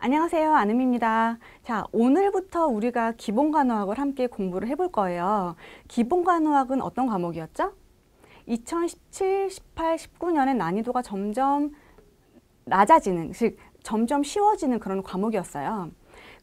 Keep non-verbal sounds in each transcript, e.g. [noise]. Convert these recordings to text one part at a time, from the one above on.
안녕하세요. 안음입니다. 자, 오늘부터 우리가 기본 간호학을 함께 공부를 해볼 거예요. 기본 간호학은 어떤 과목이었죠? 2017, 18, 19년에 난이도가 점점 낮아지는, 즉 점점 쉬워지는 그런 과목이었어요.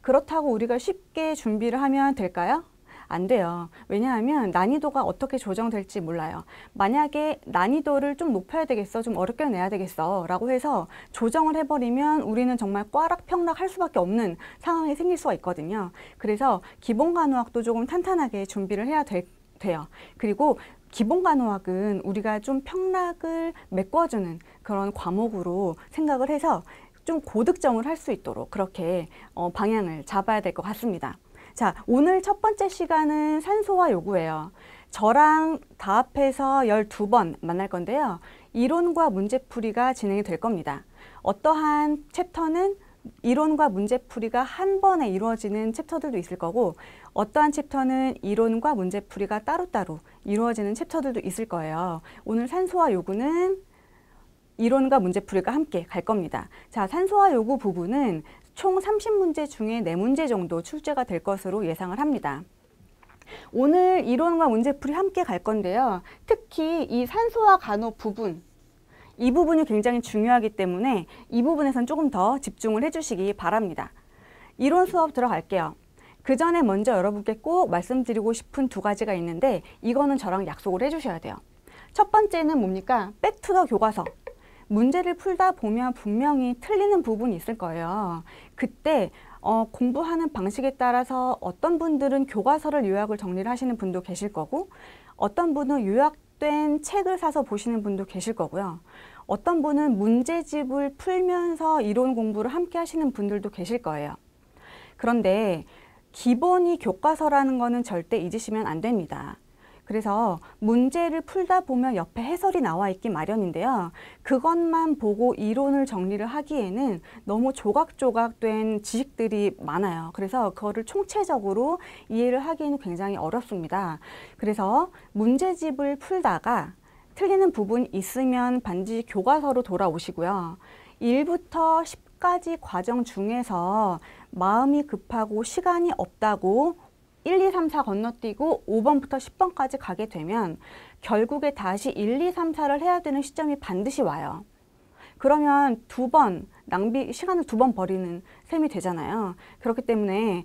그렇다고 우리가 쉽게 준비를 하면 될까요? 안 돼요. 왜냐하면 난이도가 어떻게 조정될지 몰라요. 만약에 난이도를 좀 높여야 되겠어, 좀 어렵게 내야 되겠어 라고 해서 조정을 해버리면 우리는 정말 꽈락평락 할 수밖에 없는 상황이 생길 수가 있거든요. 그래서 기본 간호학도 조금 탄탄하게 준비를 해야 될, 돼요. 그리고 기본 간호학은 우리가 좀 평락을 메꿔주는 그런 과목으로 생각을 해서 좀 고득점을 할 수 있도록 그렇게 어, 방향을 잡아야 될 것 같습니다. 자, 오늘 첫 번째 시간은 산소화 요구예요. 저랑 다 합해서 열두 번 만날 건데요. 이론과 문제풀이가 진행이 될 겁니다. 어떠한 챕터는 이론과 문제풀이가 한 번에 이루어지는 챕터들도 있을 거고 어떠한 챕터는 이론과 문제풀이가 따로따로 이루어지는 챕터들도 있을 거예요. 오늘 산소화 요구는 이론과 문제풀이가 함께 갈 겁니다. 자, 산소화 요구 부분은 총 30문제 중에 4문제 정도 출제가 될 것으로 예상을 합니다. 오늘 이론과 문제풀이 함께 갈 건데요. 특히 이 산소와 간호 부분, 이 부분이 굉장히 중요하기 때문에 이 부분에선 조금 더 집중을 해주시기 바랍니다. 이론 수업 들어갈게요. 그 전에 먼저 여러분께 꼭 말씀드리고 싶은 두 가지가 있는데 이거는 저랑 약속을 해주셔야 돼요. 첫 번째는 뭡니까? 백투더 교과서. 문제를 풀다 보면 분명히 틀리는 부분이 있을 거예요. 그때 어, 공부하는 방식에 따라서 어떤 분들은 교과서를 요약을 정리를 하시는 분도 계실 거고 어떤 분은 요약된 책을 사서 보시는 분도 계실 거고요. 어떤 분은 문제집을 풀면서 이론 공부를 함께 하시는 분들도 계실 거예요. 그런데 기본이 교과서라는 거는 절대 잊으시면 안 됩니다. 그래서 문제를 풀다 보면 옆에 해설이 나와 있기 마련인데요. 그것만 보고 이론을 정리를 하기에는 너무 조각조각 된 지식들이 많아요. 그래서 그거를 총체적으로 이해를 하기에는 굉장히 어렵습니다. 그래서 문제집을 풀다가 틀리는 부분 있으면 반드시 교과서로 돌아오시고요. 1부터 10까지 과정 중에서 마음이 급하고 시간이 없다고 1, 2, 3, 4 건너뛰고 5번부터 10번까지 가게 되면 결국에 다시 1, 2, 3, 4를 해야 되는 시점이 반드시 와요. 그러면 두 번 낭비 시간을 두 번 버리는 셈이 되잖아요. 그렇기 때문에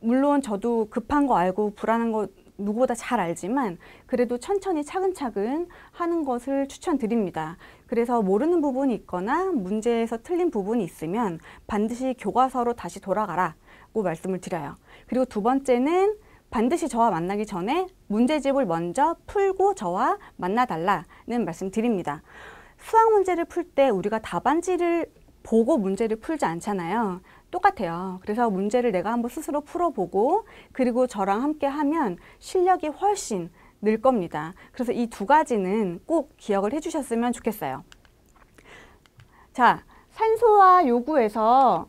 물론 저도 급한 거 알고 불안한 거 누구보다 잘 알지만 그래도 천천히 차근차근 하는 것을 추천드립니다. 그래서 모르는 부분이 있거나 문제에서 틀린 부분이 있으면 반드시 교과서로 다시 돌아가라고 말씀을 드려요. 그리고 두 번째는 반드시 저와 만나기 전에 문제집을 먼저 풀고 저와 만나달라는 말씀드립니다. 수학 문제를 풀 때 우리가 답안지를 보고 문제를 풀지 않잖아요. 똑같아요. 그래서 문제를 내가 한번 스스로 풀어보고 그리고 저랑 함께 하면 실력이 훨씬 늘 겁니다. 그래서 이 두 가지는 꼭 기억을 해주셨으면 좋겠어요. 자, 산소와 요구에서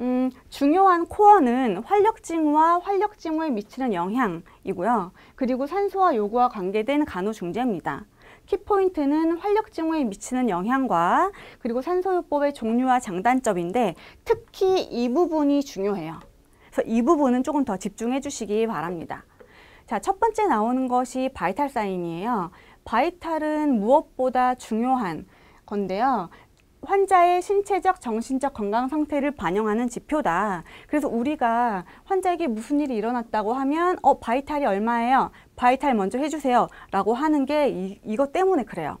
음, 중요한 코어는 활력증후와 활력증후에 미치는 영향이고요. 그리고 산소와 요구와 관계된 간호중재입니다. 키포인트는 활력증후에 미치는 영향과 그리고 산소요법의 종류와 장단점인데 특히 이 부분이 중요해요. 그래서 이 부분은 조금 더 집중해 주시기 바랍니다. 자, 첫 번째 나오는 것이 바이탈 사인이에요. 바이탈은 무엇보다 중요한 건데요. 환자의 신체적, 정신적 건강 상태를 반영하는 지표다. 그래서 우리가 환자에게 무슨 일이 일어났다고 하면 어 바이탈이 얼마예요? 바이탈 먼저 해주세요. 라고 하는 게 이, 이것 때문에 그래요.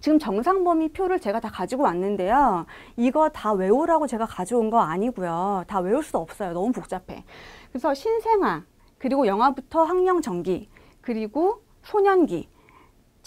지금 정상 범위 표를 제가 다 가지고 왔는데요. 이거 다 외우라고 제가 가져온 거 아니고요. 다 외울 수 없어요. 너무 복잡해. 그래서 신생아, 그리고 영아부터 학령 전기, 그리고 소년기,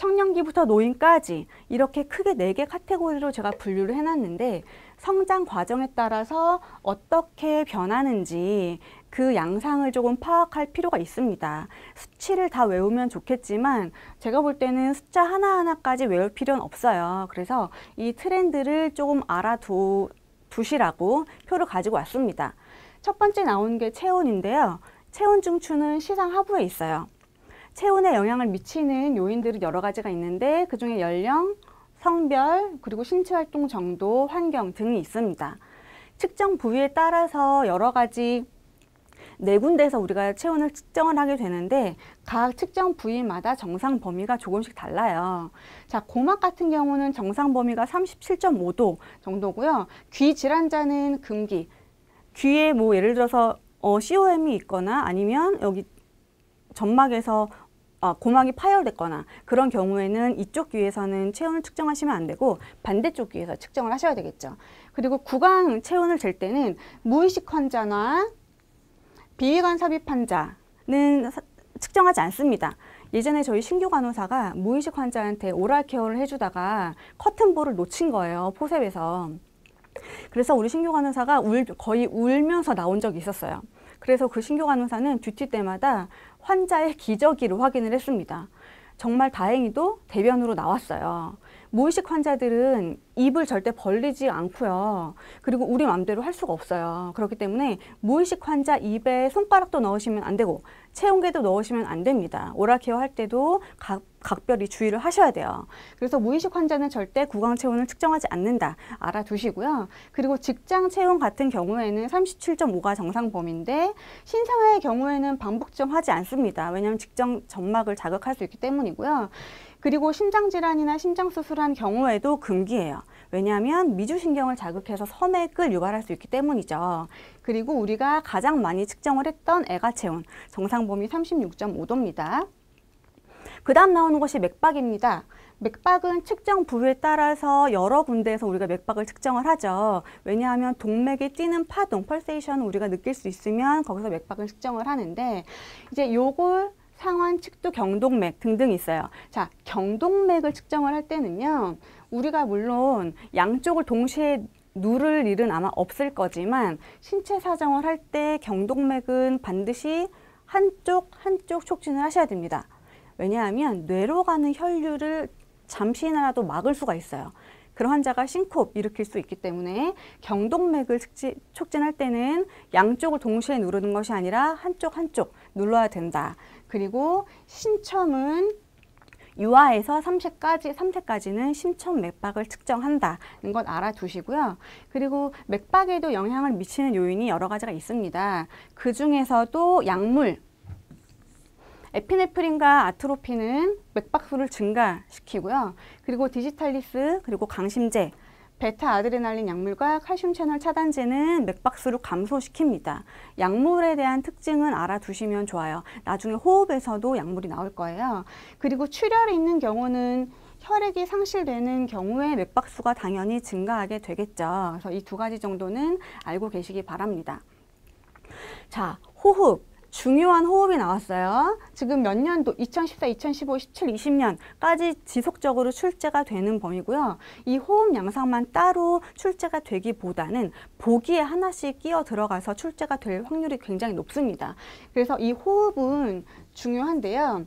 청년기부터 노인까지 이렇게 크게 네 개 카테고리로 제가 분류를 해놨는데 성장 과정에 따라서 어떻게 변하는지 그 양상을 조금 파악할 필요가 있습니다. 수치를 다 외우면 좋겠지만 제가 볼 때는 숫자 하나하나까지 외울 필요는 없어요. 그래서 이 트렌드를 조금 알아두시라고 표를 가지고 왔습니다. 첫 번째 나온 게 체온인데요. 체온 중추는 시상 하부에 있어요. 체온에 영향을 미치는 요인들은 여러 가지가 있는데 그중에 연령, 성별, 그리고 신체 활동 정도, 환경 등이 있습니다. 측정 부위에 따라서 여러 가지 네 군데에서 우리가 체온을 측정을 하게 되는데 각 측정 부위마다 정상 범위가 조금씩 달라요. 자, 고막 같은 경우는 정상 범위가 37.5도 정도고요. 귀 질환자는 금기, 귀에 뭐 예를 들어서 어, COM이 있거나 아니면 여기 점막에서 어, 아, 고막이 파열됐거나 그런 경우에는 이쪽 귀에서는 체온을 측정하시면 안 되고 반대쪽 귀에서 측정을 하셔야 되겠죠. 그리고 구강 체온을 잴 때는 무의식 환자나 비위관 삽입 환자는 사, 측정하지 않습니다. 예전에 저희 신규 간호사가 무의식 환자한테 오랄 케어를 해주다가 커튼볼을 놓친 거예요. 포셉에서. 그래서 우리 신규 간호사가 울, 거의 울면서 나온 적이 있었어요. 그래서 그 신규 간호사는 듀티 때마다 환자의 기저귀를 확인을 했습니다. 정말 다행히도 대변으로 나왔어요. 무의식 환자들은 입을 절대 벌리지 않고요. 그리고 우리 마음대로 할 수가 없어요. 그렇기 때문에 무의식 환자 입에 손가락도 넣으시면 안 되고 체온계도 넣으시면 안 됩니다. 오라케어 할 때도 각 각별히 주의를 하셔야 돼요. 그래서 무의식 환자는 절대 구강 체온을 측정하지 않는다. 알아두시고요. 그리고 직장 체온 같은 경우에는 37.5가 정상 범위인데 신생아의 경우에는 반복좀하지 않습니다. 왜냐하면 직장 점막을 자극할 수 있기 때문이고요. 그리고 심장질환이나 심장수술한 경우에도 금기예요. 왜냐하면 미주신경을 자극해서 섬액을 유발할 수 있기 때문이죠. 그리고 우리가 가장 많이 측정을 했던 애가 체온, 정상 범위 36.5도입니다. 그 다음 나오는 것이 맥박입니다. 맥박은 측정 부위에 따라서 여러 군데에서 우리가 맥박을 측정을 하죠. 왜냐하면 동맥이 뛰는 파동, 펄세이션을 우리가 느낄 수 있으면 거기서 맥박을 측정을 하는데 이제 요걸 상완, 측두, 경동맥 등등 있어요. 자, 경동맥을 측정을 할 때는요. 우리가 물론 양쪽을 동시에 누를 일은 아마 없을 거지만 신체 사정을 할 때 경동맥은 반드시 한쪽 한쪽 촉진을 하셔야 됩니다. 왜냐하면 뇌로 가는 혈류를 잠시나라도 막을 수가 있어요. 그런 환자가 싱크 일으킬 수 있기 때문에 경동맥을 촉진할 때는 양쪽을 동시에 누르는 것이 아니라 한쪽 한쪽 눌러야 된다. 그리고 신첨은 유아에서 3세까지 3세까지는 심천 맥박을 측정한다는 건 알아두시고요. 그리고 맥박에도 영향을 미치는 요인이 여러 가지가 있습니다. 그 중에서도 약물 에피네프린과 아트로핀은 맥박수를 증가시키고요. 그리고 디지탈리스, 그리고 강심제, 베타 아드레날린 약물과 칼슘 채널 차단제는 맥박수를 감소시킵니다. 약물에 대한 특징은 알아두시면 좋아요. 나중에 호흡에서도 약물이 나올 거예요. 그리고 출혈이 있는 경우는 혈액이 상실되는 경우에 맥박수가 당연히 증가하게 되겠죠. 그래서 이 두 가지 정도는 알고 계시기 바랍니다. 자, 호흡. 중요한 호흡이 나왔어요. 지금 몇 년도 2014, 2015, 17, 20년까지 지속적으로 출제가 되는 범위고요. 이 호흡 양상만 따로 출제가 되기보다는 보기에 하나씩 끼어 들어가서 출제가 될 확률이 굉장히 높습니다. 그래서 이 호흡은 중요한데요.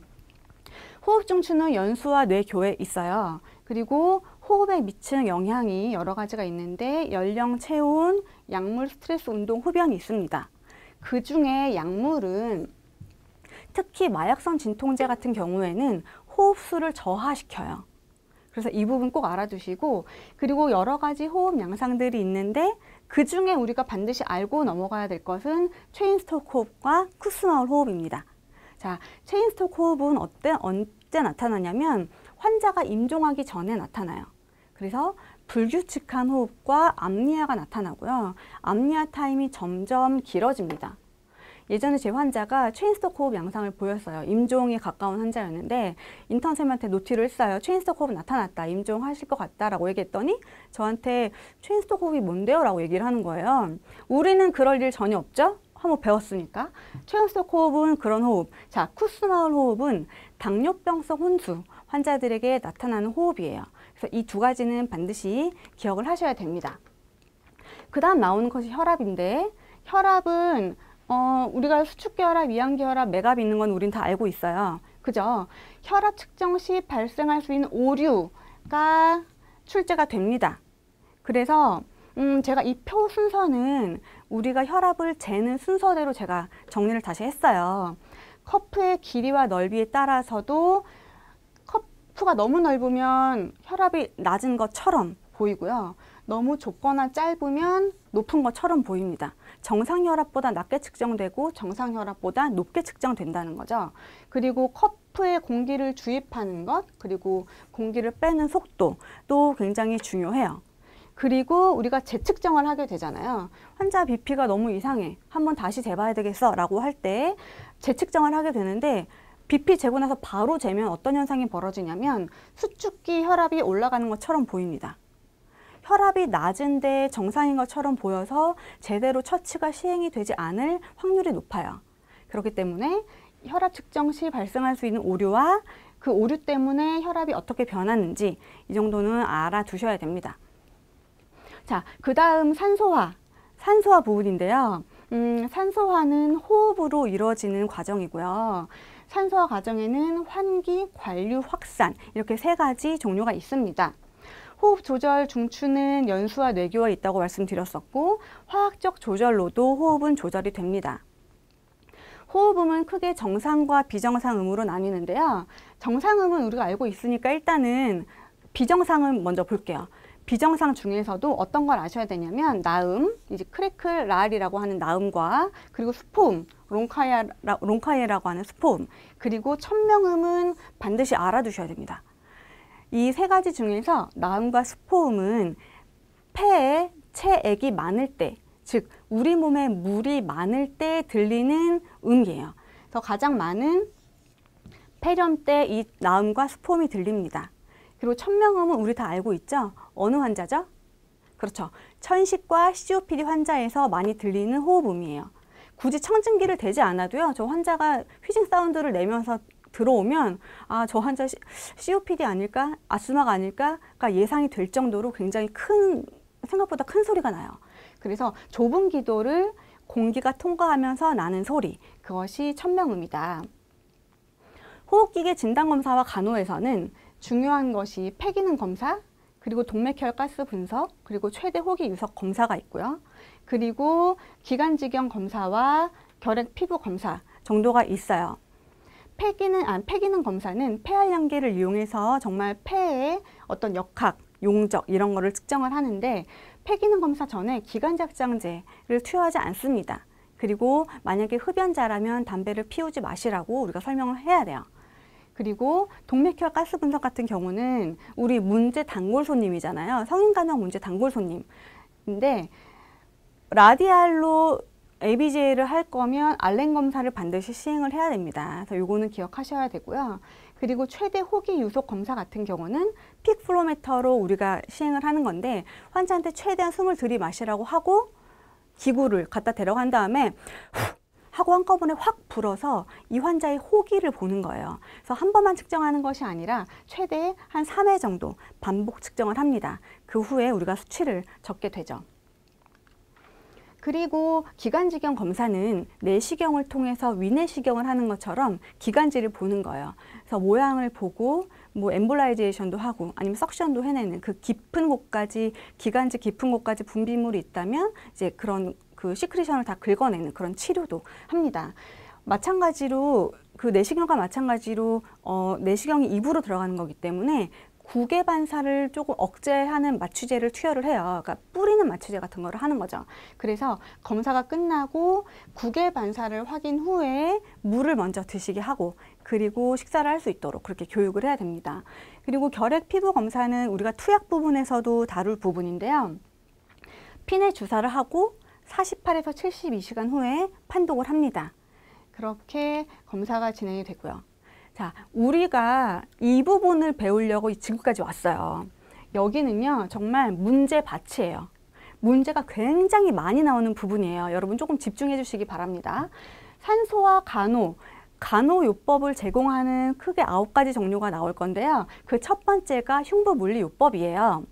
호흡 중추는 연수와 뇌교에 있어요. 그리고 호흡에 미치는 영향이 여러 가지가 있는데 연령, 체온, 약물, 스트레스, 운동, 흡연이 있습니다. 그중에 약물은 특히 마약성 진통제 같은 경우에는 호흡수를 저하시켜요. 그래서 이 부분 꼭 알아두시고 그리고 여러 가지 호흡 양상들이 있는데 그 중에 우리가 반드시 알고 넘어가야 될 것은 체인스톡 토 호흡과 쿠스마울 호흡입니다. 자, 체인스톡 토 호흡은 어때, 언제 나타나냐면 환자가 임종하기 전에 나타나요. 그래서 불규칙한 호흡과 암니아가 나타나고요. 암니아 타임이 점점 길어집니다. 예전에 제 환자가 체인스톡 호흡 양상을 보였어요. 임종에 가까운 환자였는데 인턴쌤한테 노티를 했어요. 체인스톡 호흡 나타났다. 임종하실 것 같다라고 얘기했더니 저한테 체인스톡 호흡이 뭔데요? 라고 얘기를 하는 거예요. 우리는 그럴 일 전혀 없죠? 한번 배웠으니까. 체인스톡 호흡은 그런 호흡. 자, 쿠스마을 호흡은 당뇨병성 혼수 환자들에게 나타나는 호흡이에요. 이두 가지는 반드시 기억을 하셔야 됩니다. 그 다음 나오는 것이 혈압인데 혈압은 어, 우리가 수축결합, 위양결합, 맥압 있는 건 우린 다 알고 있어요. 그죠? 혈압 측정 시 발생할 수 있는 오류가 출제가 됩니다. 그래서 음, 제가 이 표 순서는 우리가 혈압을 재는 순서대로 제가 정리를 다시 했어요. 커프의 길이와 넓이에 따라서도 프가 너무 넓으면 혈압이 낮은 것처럼 보이고요. 너무 좁거나 짧으면 높은 것처럼 보입니다. 정상 혈압보다 낮게 측정되고 정상 혈압보다 높게 측정된다는 거죠. 그리고 커프에 공기를 주입하는 것, 그리고 공기를 빼는 속도도 굉장히 중요해요. 그리고 우리가 재측정을 하게 되잖아요. 환자 BP가 너무 이상해. 한번 다시 재봐야 되겠어. 라고 할 때 재측정을 하게 되는데 BP 재고 나서 바로 재면 어떤 현상이 벌어지냐면 수축기 혈압이 올라가는 것처럼 보입니다. 혈압이 낮은데 정상인 것처럼 보여서 제대로 처치가 시행이 되지 않을 확률이 높아요. 그렇기 때문에 혈압 측정 시 발생할 수 있는 오류와 그 오류 때문에 혈압이 어떻게 변하는지 이 정도는 알아두셔야 됩니다. 자, 그 다음 산소화. 산소화 부분인데요. 음, 산소화는 호흡으로 이루어지는 과정이고요. 산소화 과정에는 환기, 관류, 확산 이렇게 세 가지 종류가 있습니다. 호흡 조절 중추는 연수와 뇌교에 있다고 말씀드렸었고 화학적 조절로도 호흡은 조절이 됩니다. 호흡음은 크게 정상과 비정상음으로 나뉘는데요. 정상음은 우리가 알고 있으니까 일단은 비정상음 먼저 볼게요. 비정상 중에서도 어떤 걸 아셔야 되냐면 나음, 이제 크래클 라알이라고 하는 나음과 그리고 스포음 롱카이라, 롱카이라고 하는 스포음 그리고 천명음은 반드시 알아두셔야 됩니다. 이 세 가지 중에서 나음과 스포음은 폐에 체액이 많을 때, 즉 우리 몸에 물이 많을 때 들리는 음이에요. 그래서 가장 많은 폐렴 때 이 나음과 스포음이 들립니다. 그리고 천명음은 우리 다 알고 있죠? 어느 환자죠? 그렇죠. 천식과 COPD 환자에서 많이 들리는 호흡음이에요. 굳이 청진기를 대지 않아도요. 저 환자가 휘징 사운드를 내면서 들어오면 아저 환자 COPD 아닐까? 아스마가 아닐까?가 예상이 될 정도로 굉장히 큰 생각보다 큰 소리가 나요. 그래서 좁은 기도를 공기가 통과하면서 나는 소리 그것이 천명음이다. 호흡기계 진단검사와 간호에서는 중요한 것이 폐기능 검사, 그리고 동맥혈 가스 분석, 그리고 최대 호기 유석 검사가 있고요. 그리고 기관지경 검사와 결핵 피부 검사 정도가 있어요. 폐기능, 아, 폐기능 검사는 폐활량계를 이용해서 정말 폐의 어떤 역학, 용적 이런 거를 측정을 하는데 폐기능 검사 전에 기관작장제를 투여하지 않습니다. 그리고 만약에 흡연자라면 담배를 피우지 마시라고 우리가 설명을 해야 돼요. 그리고 동맥혈 가스 분석 같은 경우는 우리 문제 단골 손님이잖아요. 성인 간염 문제 단골 손님인데 라디알로 ABGA를 할 거면 알렌 검사를 반드시 시행을 해야 됩니다. 그래서 요거는 기억하셔야 되고요. 그리고 최대 호기 유속 검사 같은 경우는 픽플로메터로 우리가 시행을 하는 건데 환자한테 최대한 숨을 들이마시라고 하고 기구를 갖다 데려간 다음에 후 하고 한꺼번에 확 불어서 이 환자의 호기를 보는 거예요. 그래서 한 번만 측정하는 것이 아니라 최대 한 3회 정도 반복 측정을 합니다. 그 후에 우리가 수치를 적게 되죠. 그리고 기관지경 검사는 내시경을 통해서 위내시경을 하는 것처럼 기관지를 보는 거예요. 그래서 모양을 보고 뭐 엠볼라이제이션도 하고 아니면 석션도 해내는 그 깊은 곳까지 기관지 깊은 곳까지 분비물이 있다면 이제 그런 그 시크리션을 다 긁어내는 그런 치료도 합니다. 마찬가지로 그 내시경과 마찬가지로 어, 내시경이 입으로 들어가는 거기 때문에 구개 반사를 조금 억제하는 마취제를 투여를 해요. 그러니까 뿌리는 마취제 같은 거를 하는 거죠. 그래서 검사가 끝나고 구개 반사를 확인 후에 물을 먼저 드시게 하고 그리고 식사를 할 수 있도록 그렇게 교육을 해야 됩니다. 그리고 결핵 피부 검사는 우리가 투약 부분에서도 다룰 부분인데요. 핀에 주사를 하고 48에서 72시간 후에 판독을 합니다. 그렇게 검사가 진행이 되고요. 자, 우리가 이 부분을 배우려고 지금까지 왔어요. 여기는요, 정말 문제 밭이에요. 문제가 굉장히 많이 나오는 부분이에요. 여러분 조금 집중해 주시기 바랍니다. 산소와 간호, 간호요법을 제공하는 크게 아홉 가지 종류가 나올 건데요. 그 첫 번째가 흉부물리요법이에요.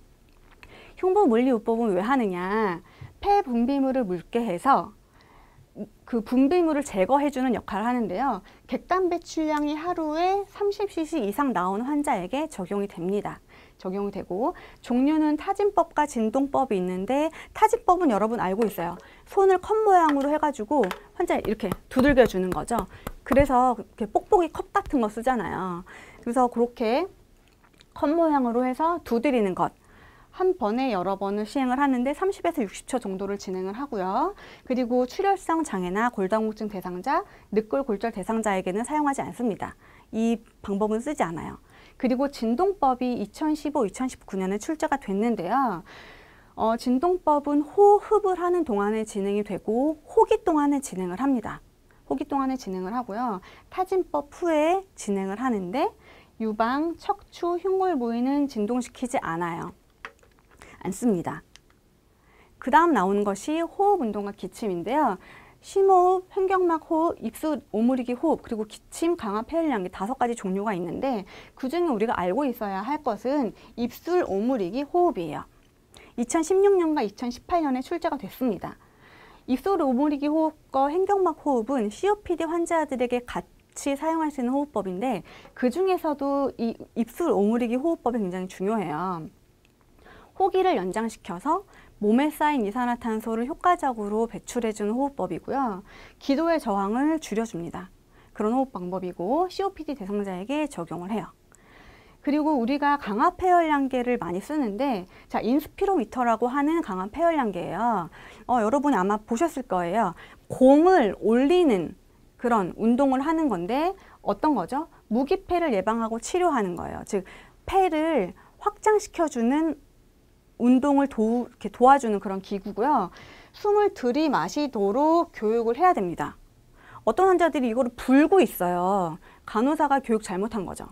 흉부물리요법은 왜 하느냐. 폐 분비물을 묽게 해서 그 분비물을 제거해주는 역할을 하는데요. 객단 배출량이 하루에 30cc 이상 나온 환자에게 적용이 됩니다. 적용이 되고 종류는 타진법과 진동법이 있는데 타진법은 여러분 알고 있어요. 손을 컵 모양으로 해가지고 환자 이렇게 두들겨 주는 거죠. 그래서 이렇게 뽁뽁이 컵 같은 거 쓰잖아요. 그래서 그렇게 컵 모양으로 해서 두드리는 것한 번에 여러 번을 시행을 하는데 30에서 60초 정도를 진행을 하고요. 그리고 출혈성 장애나 골다공증 대상자, 늑골골절 대상자에게는 사용하지 않습니다. 이 방법은 쓰지 않아요. 그리고 진동법이 2015, 2019년에 출제가 됐는데요. 어, 진동법은 호흡을 하는 동안에 진행이 되고 호기 동안에 진행을 합니다. 호기 동안에 진행을 하고요. 타진법 후에 진행을 하는데 유방, 척추, 흉골 부위는 진동시키지 않아요. 않습니다. 그 다음 나오는 것이 호흡 운동과 기침인데요. 심호흡, 횡격막 호흡, 입술 오므리기 호흡, 그리고 기침, 강화, 폐활량 다섯 가지 종류가 있는데 그 중에 우리가 알고 있어야 할 것은 입술 오므리기 호흡이에요. 2016년과 2018년에 출제가 됐습니다. 입술 오므리기 호흡과 횡격막 호흡은 COPD 환자들에게 같이 사용할 수 있는 호흡법인데 그 중에서도 이 입술 오므리기 호흡법이 굉장히 중요해요. 호기를 연장시켜서 몸에 쌓인 이산화탄소를 효과적으로 배출해주는 호흡법이고요. 기도의 저항을 줄여줍니다. 그런 호흡 방법이고 COPD 대상자에게 적용을 해요. 그리고 우리가 강압 폐혈량계를 많이 쓰는데 자 인스피로미터라고 하는 강압 폐혈량계예요. 어, 여러분이 아마 보셨을 거예요. 공을 올리는 그런 운동을 하는 건데 어떤 거죠? 무기폐를 예방하고 치료하는 거예요. 즉 폐를 확장시켜주는 운동을 도, 이렇게 도와주는 그런 기구고요. 숨을 들이마시도록 교육을 해야 됩니다. 어떤 환자들이 이거를 불고 있어요. 간호사가 교육 잘못한 거죠.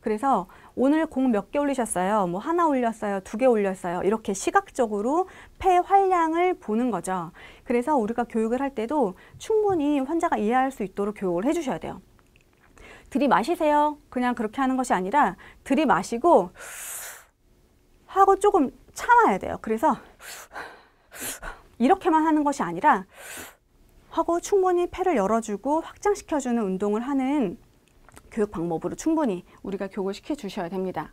그래서 오늘 공 몇 개 올리셨어요? 뭐 하나 올렸어요? 두 개 올렸어요? 이렇게 시각적으로 폐 활량을 보는 거죠. 그래서 우리가 교육을 할 때도 충분히 환자가 이해할 수 있도록 교육을 해주셔야 돼요. 들이마시세요. 그냥 그렇게 하는 것이 아니라 들이마시고 하고 조금 참아야 돼요. 그래서 이렇게만 하는 것이 아니라 하고 충분히 폐를 열어주고 확장시켜주는 운동을 하는 교육 방법으로 충분히 우리가 교육시켜 을 주셔야 됩니다.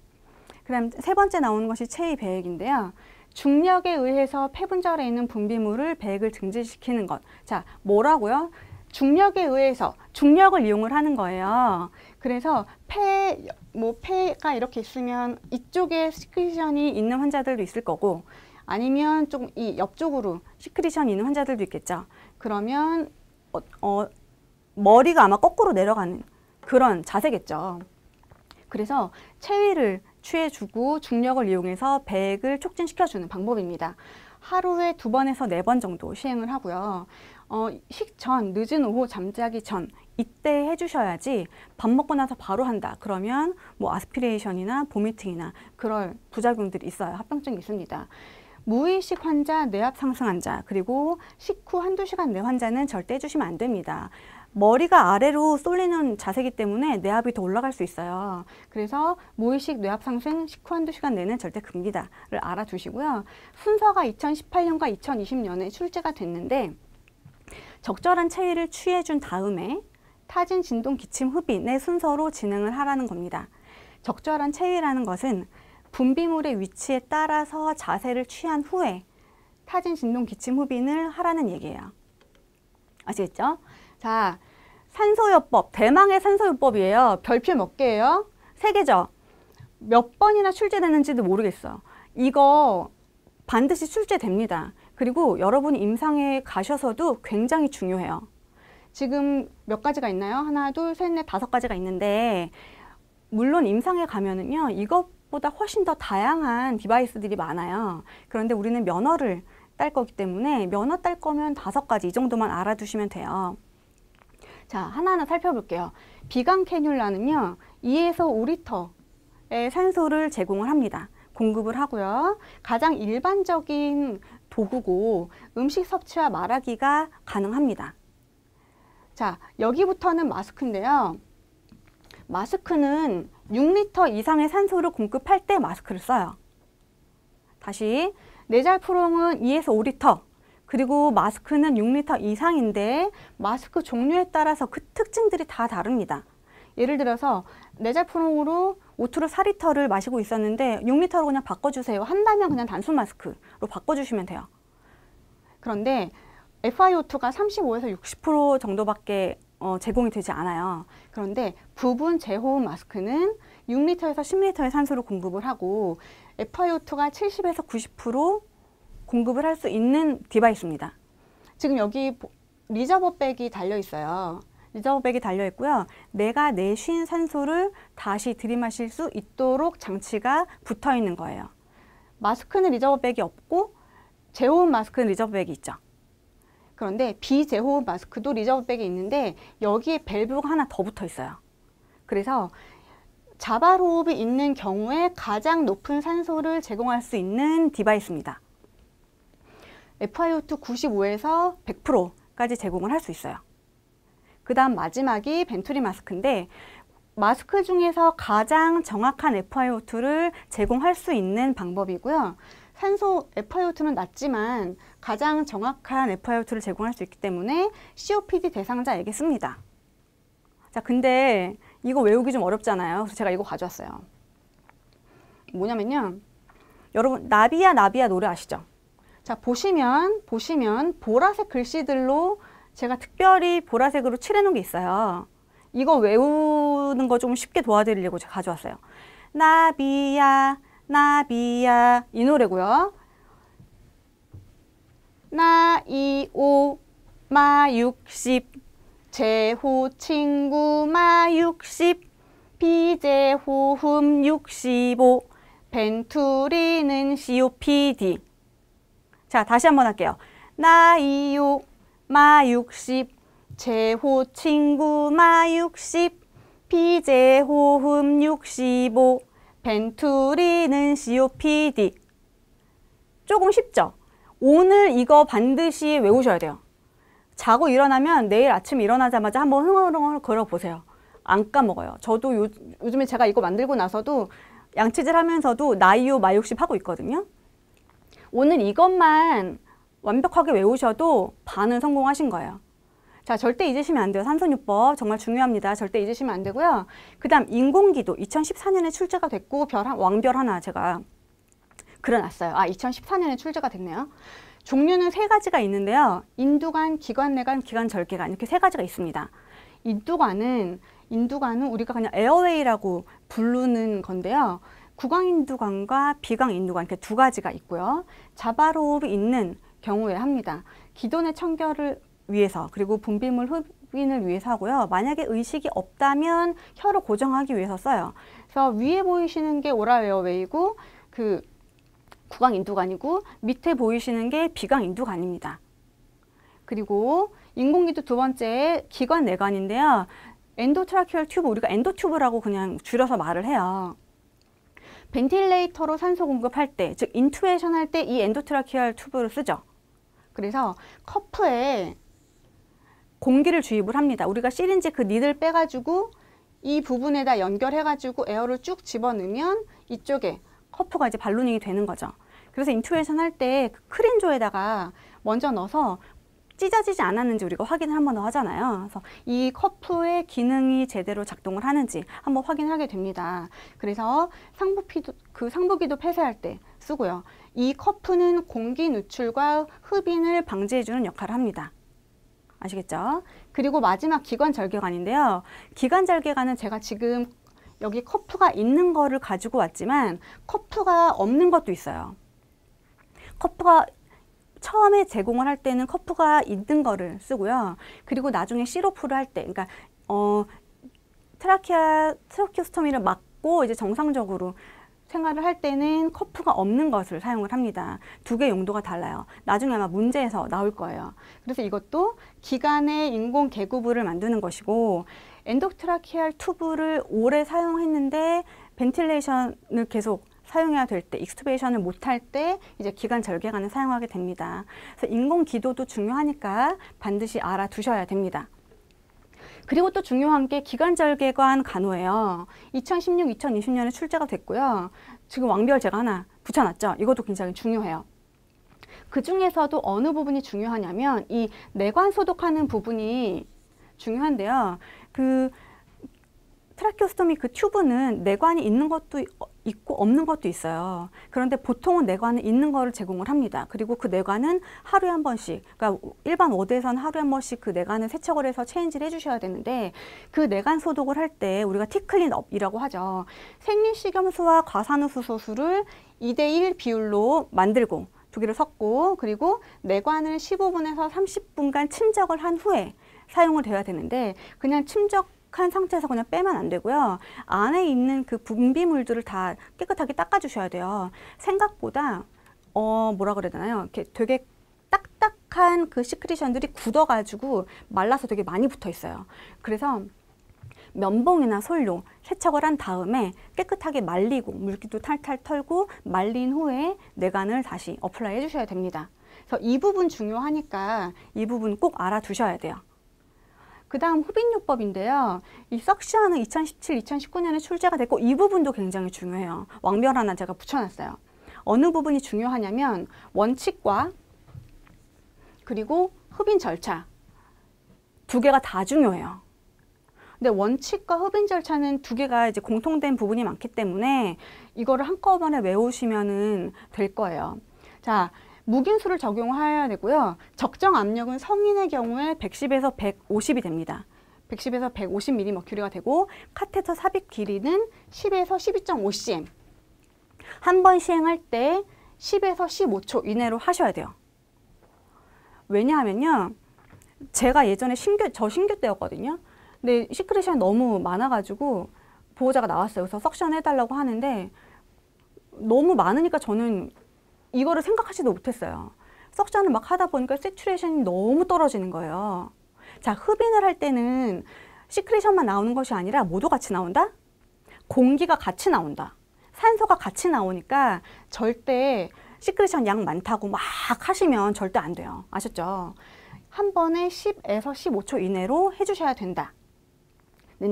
그 다음 세 번째 나오는 것이 체위 배액인데요. 중력에 의해서 폐분절에 있는 분비물을 배액을 증진시키는 것. 자, 뭐라고요? 중력에 의해서 중력을 이용을 하는 거예요. 그래서 폐, 뭐 폐가 이렇게 있으면 이쪽에 시크리션이 있는 환자들도 있을 거고 아니면 좀 이 옆쪽으로 시크리션이 있는 환자들도 있겠죠. 그러면 어, 어, 머리가 아마 거꾸로 내려가는 그런 자세겠죠. 그래서 체위를 취해주고 중력을 이용해서 배액을 촉진시켜주는 방법입니다. 하루에 두 번에서 네 번 정도 시행을 하고요. 어, 식전, 늦은 오후 잠자기 전 이때 해주셔야지 밥 먹고 나서 바로 한다. 그러면 뭐 아스피레이션이나 보미팅이나 그럴 부작용들이 있어요. 합병증이 있습니다. 무의식 환자, 뇌압 상승 환자, 그리고 식후 한두 시간 내 환자는 절대 해주시면 안 됩니다. 머리가 아래로 쏠리는 자세이기 때문에 뇌압이 더 올라갈 수 있어요. 그래서 무의식 뇌압 상승 식후 한두 시간 내는 절대 금기다를 알아두시고요. 순서가 2018년과 2020년에 출제가 됐는데 적절한 체위를 취해준 다음에 타진, 진동, 기침, 흡인의 순서로 진행을 하라는 겁니다. 적절한 체위라는 것은 분비물의 위치에 따라서 자세를 취한 후에 타진, 진동, 기침, 흡인을 하라는 얘기예요. 아시겠죠? 자, 산소요법, 대망의 산소요법이에요. 별표 몇 개예요? 세 개죠? 몇 번이나 출제되는지도 모르겠어. 이거 반드시 출제됩니다. 그리고 여러분 임상에 가셔서도 굉장히 중요해요. 지금 몇 가지가 있나요? 하나, 둘, 셋, 넷, 다섯 가지가 있는데 물론 임상에 가면은요. 이것보다 훨씬 더 다양한 디바이스들이 많아요. 그런데 우리는 면허를 딸 거기 때문에 면허 딸 거면 다섯 가지 이 정도만 알아두시면 돼요. 자, 하나하나 살펴볼게요. 비강 캐뉼라는요. 2에서 5리터의 산소를 제공을 합니다. 공급을 하고요. 가장 일반적인 도구고 음식 섭취와 말하기가 가능합니다. 자, 여기부터는 마스크인데요. 마스크는 6리터 이상의 산소를 공급할 때 마스크를 써요. 다시 네잘프롱은 2에서 5리터 그리고 마스크는 6리터 이상인데 마스크 종류에 따라서 그 특징들이 다 다릅니다. 예를 들어서 네잘프롱으로 5% 4리터를 마시고 있었는데 6리터로 그냥 바꿔주세요. 한다면 그냥 단순 마스크로 바꿔주시면 돼요. 그런데 FiO2가 35에서 60% 정도밖에 어, 제공이 되지 않아요. 그런데 부분 재호흡 마스크는 6리터에서 10리터의 산소를 공급을 하고 FiO2가 70에서 90% 공급을 할 수 있는 디바이스입니다. 지금 여기 리저버백이 달려 있어요. 리저브백이 달려 있고요. 내가 내쉰 산소를 다시 들이마실 수 있도록 장치가 붙어 있는 거예요. 마스크는 리저브백이 없고 제호흡 마스크는 리저브백이 있죠. 그런데 비제호흡 마스크도 리저브백이 있는데 여기에 밸브가 하나 더 붙어 있어요. 그래서 자발호흡이 있는 경우에 가장 높은 산소를 제공할 수 있는 디바이스입니다. FiO2 95에서 100%까지 제공을 할 수 있어요. 그 다음 마지막이 벤투리 마스크인데 마스크 중에서 가장 정확한 FiO2를 제공할 수 있는 방법이고요. 산소 FiO2는 낮지만 가장 정확한 FiO2를 제공할 수 있기 때문에 COPD 대상자에게 씁니다. 자, 근데 이거 외우기 좀 어렵잖아요. 그래서 제가 이거 가져왔어요. 뭐냐면요. 여러분 나비야 나비야 노래 아시죠? 자, 보시면 보시면 보라색 글씨들로 제가 특별히 보라색으로 칠해놓은 게 있어요. 이거 외우는 거 좀 쉽게 도와드리려고 제가 가져왔어요. 나비야 나비야 이 노래고요. 나이오 마육십 제호 친구 마육십 비제호흠 육십오 벤투리는 COPD 자 다시 한 번 할게요. 나이오 마육십 제호 친구 마육십 피제호흠 육십오 벤투리는 COPD 조금 쉽죠? 오늘 이거 반드시 외우셔야 돼요. 자고 일어나면 내일 아침 일어나자마자 한번 흥얼흥얼 걸어보세요. 안 까먹어요. 저도 요, 즘에 제가 이거 만들고 나서도 양치질 하면서도 나이오 마육십 하고 있거든요. 오늘 이것만 완벽하게 외우셔도 반은 성공하신 거예요. 자, 절대 잊으시면 안 돼요. 산소요법 정말 중요합니다. 절대 잊으시면 안 되고요. 그 다음 인공기도 2014년에 출제가 됐고 별 한, 왕별 하나 제가 그려놨어요. 아, 2014년에 출제가 됐네요. 종류는 세 가지가 있는데요. 인두관, 기관 내관, 기관 절개관 이렇게 세 가지가 있습니다. 인두관은 인두관은 우리가 그냥 에어웨이라고 부르는 건데요. 구강 인두관과 비강 인두관 이렇게 두 가지가 있고요. 자바로흡 있는 경우에 합니다. 기도의 청결을 위해서 그리고 분비물 흡인을 위해서 하고요. 만약에 의식이 없다면 혀를 고정하기 위해서 써요. 그래서 위에 보이시는 게 오라웨어웨이고 그 구강 인두관이고 밑에 보이시는 게 비강 인두관입니다. 그리고 인공기도 두 번째 기관 내관인데요. 엔도트라큐얼 튜브 우리가 엔도튜브라고 그냥 줄여서 말을 해요. 벤틸레이터로 산소 공급할 때, 즉 인투에이션 할 때 이엔도트라큐얼 튜브를 쓰죠. 그래서 커프에 공기를 주입을 합니다. 우리가 시린지 그 니들 빼가지고 이 부분에다 연결해가지고 에어를 쭉 집어넣으면 이쪽에 커프가 이제 발루닝이 되는 거죠. 그래서 인투베이션 할때그 크린조에다가 먼저 넣어서 찢어지지 않았는지 우리가 확인을 한번 하잖아요. 그래서 이 커프의 기능이 제대로 작동을 하는지 한번 확인하게 됩니다. 그래서 상부피도 그 상부기도 폐쇄할 때 쓰고요. 이 커프는 공기 누출과 흡인을 방지해주는 역할을 합니다. 아시겠죠? 그리고 마지막 기관절개관인데요. 기관절개관은 제가 지금 여기 커프가 있는 거를 가지고 왔지만 커프가 없는 것도 있어요. 커프가 처음에 제공을 할 때는 커프가 있는 거를 쓰고요. 그리고 나중에 시로프를 할 때, 그러니까 어, 트라키아 트로키오스토미를 막고 이제 정상적으로 생활을 할 때는 커프가 없는 것을 사용을 합니다. 두 개 용도가 달라요. 나중에 아마 문제에서 나올 거예요. 그래서 이것도 기간의 인공 개구부를 만드는 것이고 엔도트라키알 투브를 오래 사용했는데 벤틸레이션을 계속 사용해야 될 때, 익스투베이션을 못 할 때 이제 기간 절개관을 사용하게 됩니다. 그래서 인공 기도도 중요하니까 반드시 알아두셔야 됩니다. 그리고 또 중요한 게 기관절개관 간호예요. 2016, 2020년에 출제가 됐고요. 지금 왕별 제가 하나 붙여놨죠. 이것도 굉장히 중요해요. 그 중에서도 어느 부분이 중요하냐면 이 내관 소독하는 부분이 중요한데요. 그 트라키오스토미 그 튜브는 내관이 있는 것도 있고 없는 것도 있어요. 그런데 보통은 내관은 있는 거를 제공을 합니다. 그리고 그 내관은 하루에 한 번씩, 그러니까 일반 워드에서는 하루에 한 번씩 그 내관을 세척을 해서 체인지를 해주셔야 되는데 그 내관 소독을 할 때 우리가 티클린업이라고 하죠. 생리식염수와 과산화수소수를 2대1 비율로 만들고 두 개를 섞고 그리고 내관을 15분에서 30분간 침적을 한 후에 사용을 돼야 되는데 그냥 침적 한 상태에서 그냥 빼면 안 되고요. 안에 있는 그 분비물들을 다 깨끗하게 닦아주셔야 돼요. 생각보다 어 뭐라 그래야 되나요? 이렇게 되게 딱딱한 그 시크리션들이 굳어가지고 말라서 되게 많이 붙어 있어요. 그래서 면봉이나 솔로 세척을 한 다음에 깨끗하게 말리고 물기도 탈탈 털고 말린 후에 내관을 다시 어플라이 해주셔야 됩니다. 그래서 이 부분 중요하니까 이 부분 꼭 알아두셔야 돼요. 그 다음 흡입요법인데요. 이석시아 2017, 2019년에 출제가 됐고 이 부분도 굉장히 중요해요. 왕별 하나 제가 붙여놨어요. 어느 부분이 중요하냐면 원칙과 그리고 흡인 절차 두 개가 다 중요해요. 근데 원칙과 흡인 절차는 두 개가 이제 공통된 부분이 많기 때문에 이거를 한꺼번에 외우시면될 거예요. 자, 무균수를 적용해야 되고요. 적정 압력은 성인의 경우에 110에서 150이 됩니다. 110에서 150mm가 되고 카테터 삽입 길이는 10에서 12.5cm 한 번 시행할 때 10에서 15초 이내로 하셔야 돼요. 왜냐하면요. 제가 예전에 신규, 저 신규 때였거든요. 근데 시크릿이 너무 많아가지고 보호자가 나왔어요. 그래서 석션 해달라고 하는데 너무 많으니까 저는 이거를 생각하지도 못했어요. 석션을 막 하다 보니까 세츄레이션이 너무 떨어지는 거예요. 자, 흡인을 할 때는 시크레션만 나오는 것이 아니라 모두 같이 나온다? 공기가 같이 나온다. 산소가 같이 나오니까 절대 시크레션양 많다고 막 하시면 절대 안 돼요. 아셨죠? 한 번에 10에서 15초 이내로 해주셔야 된다는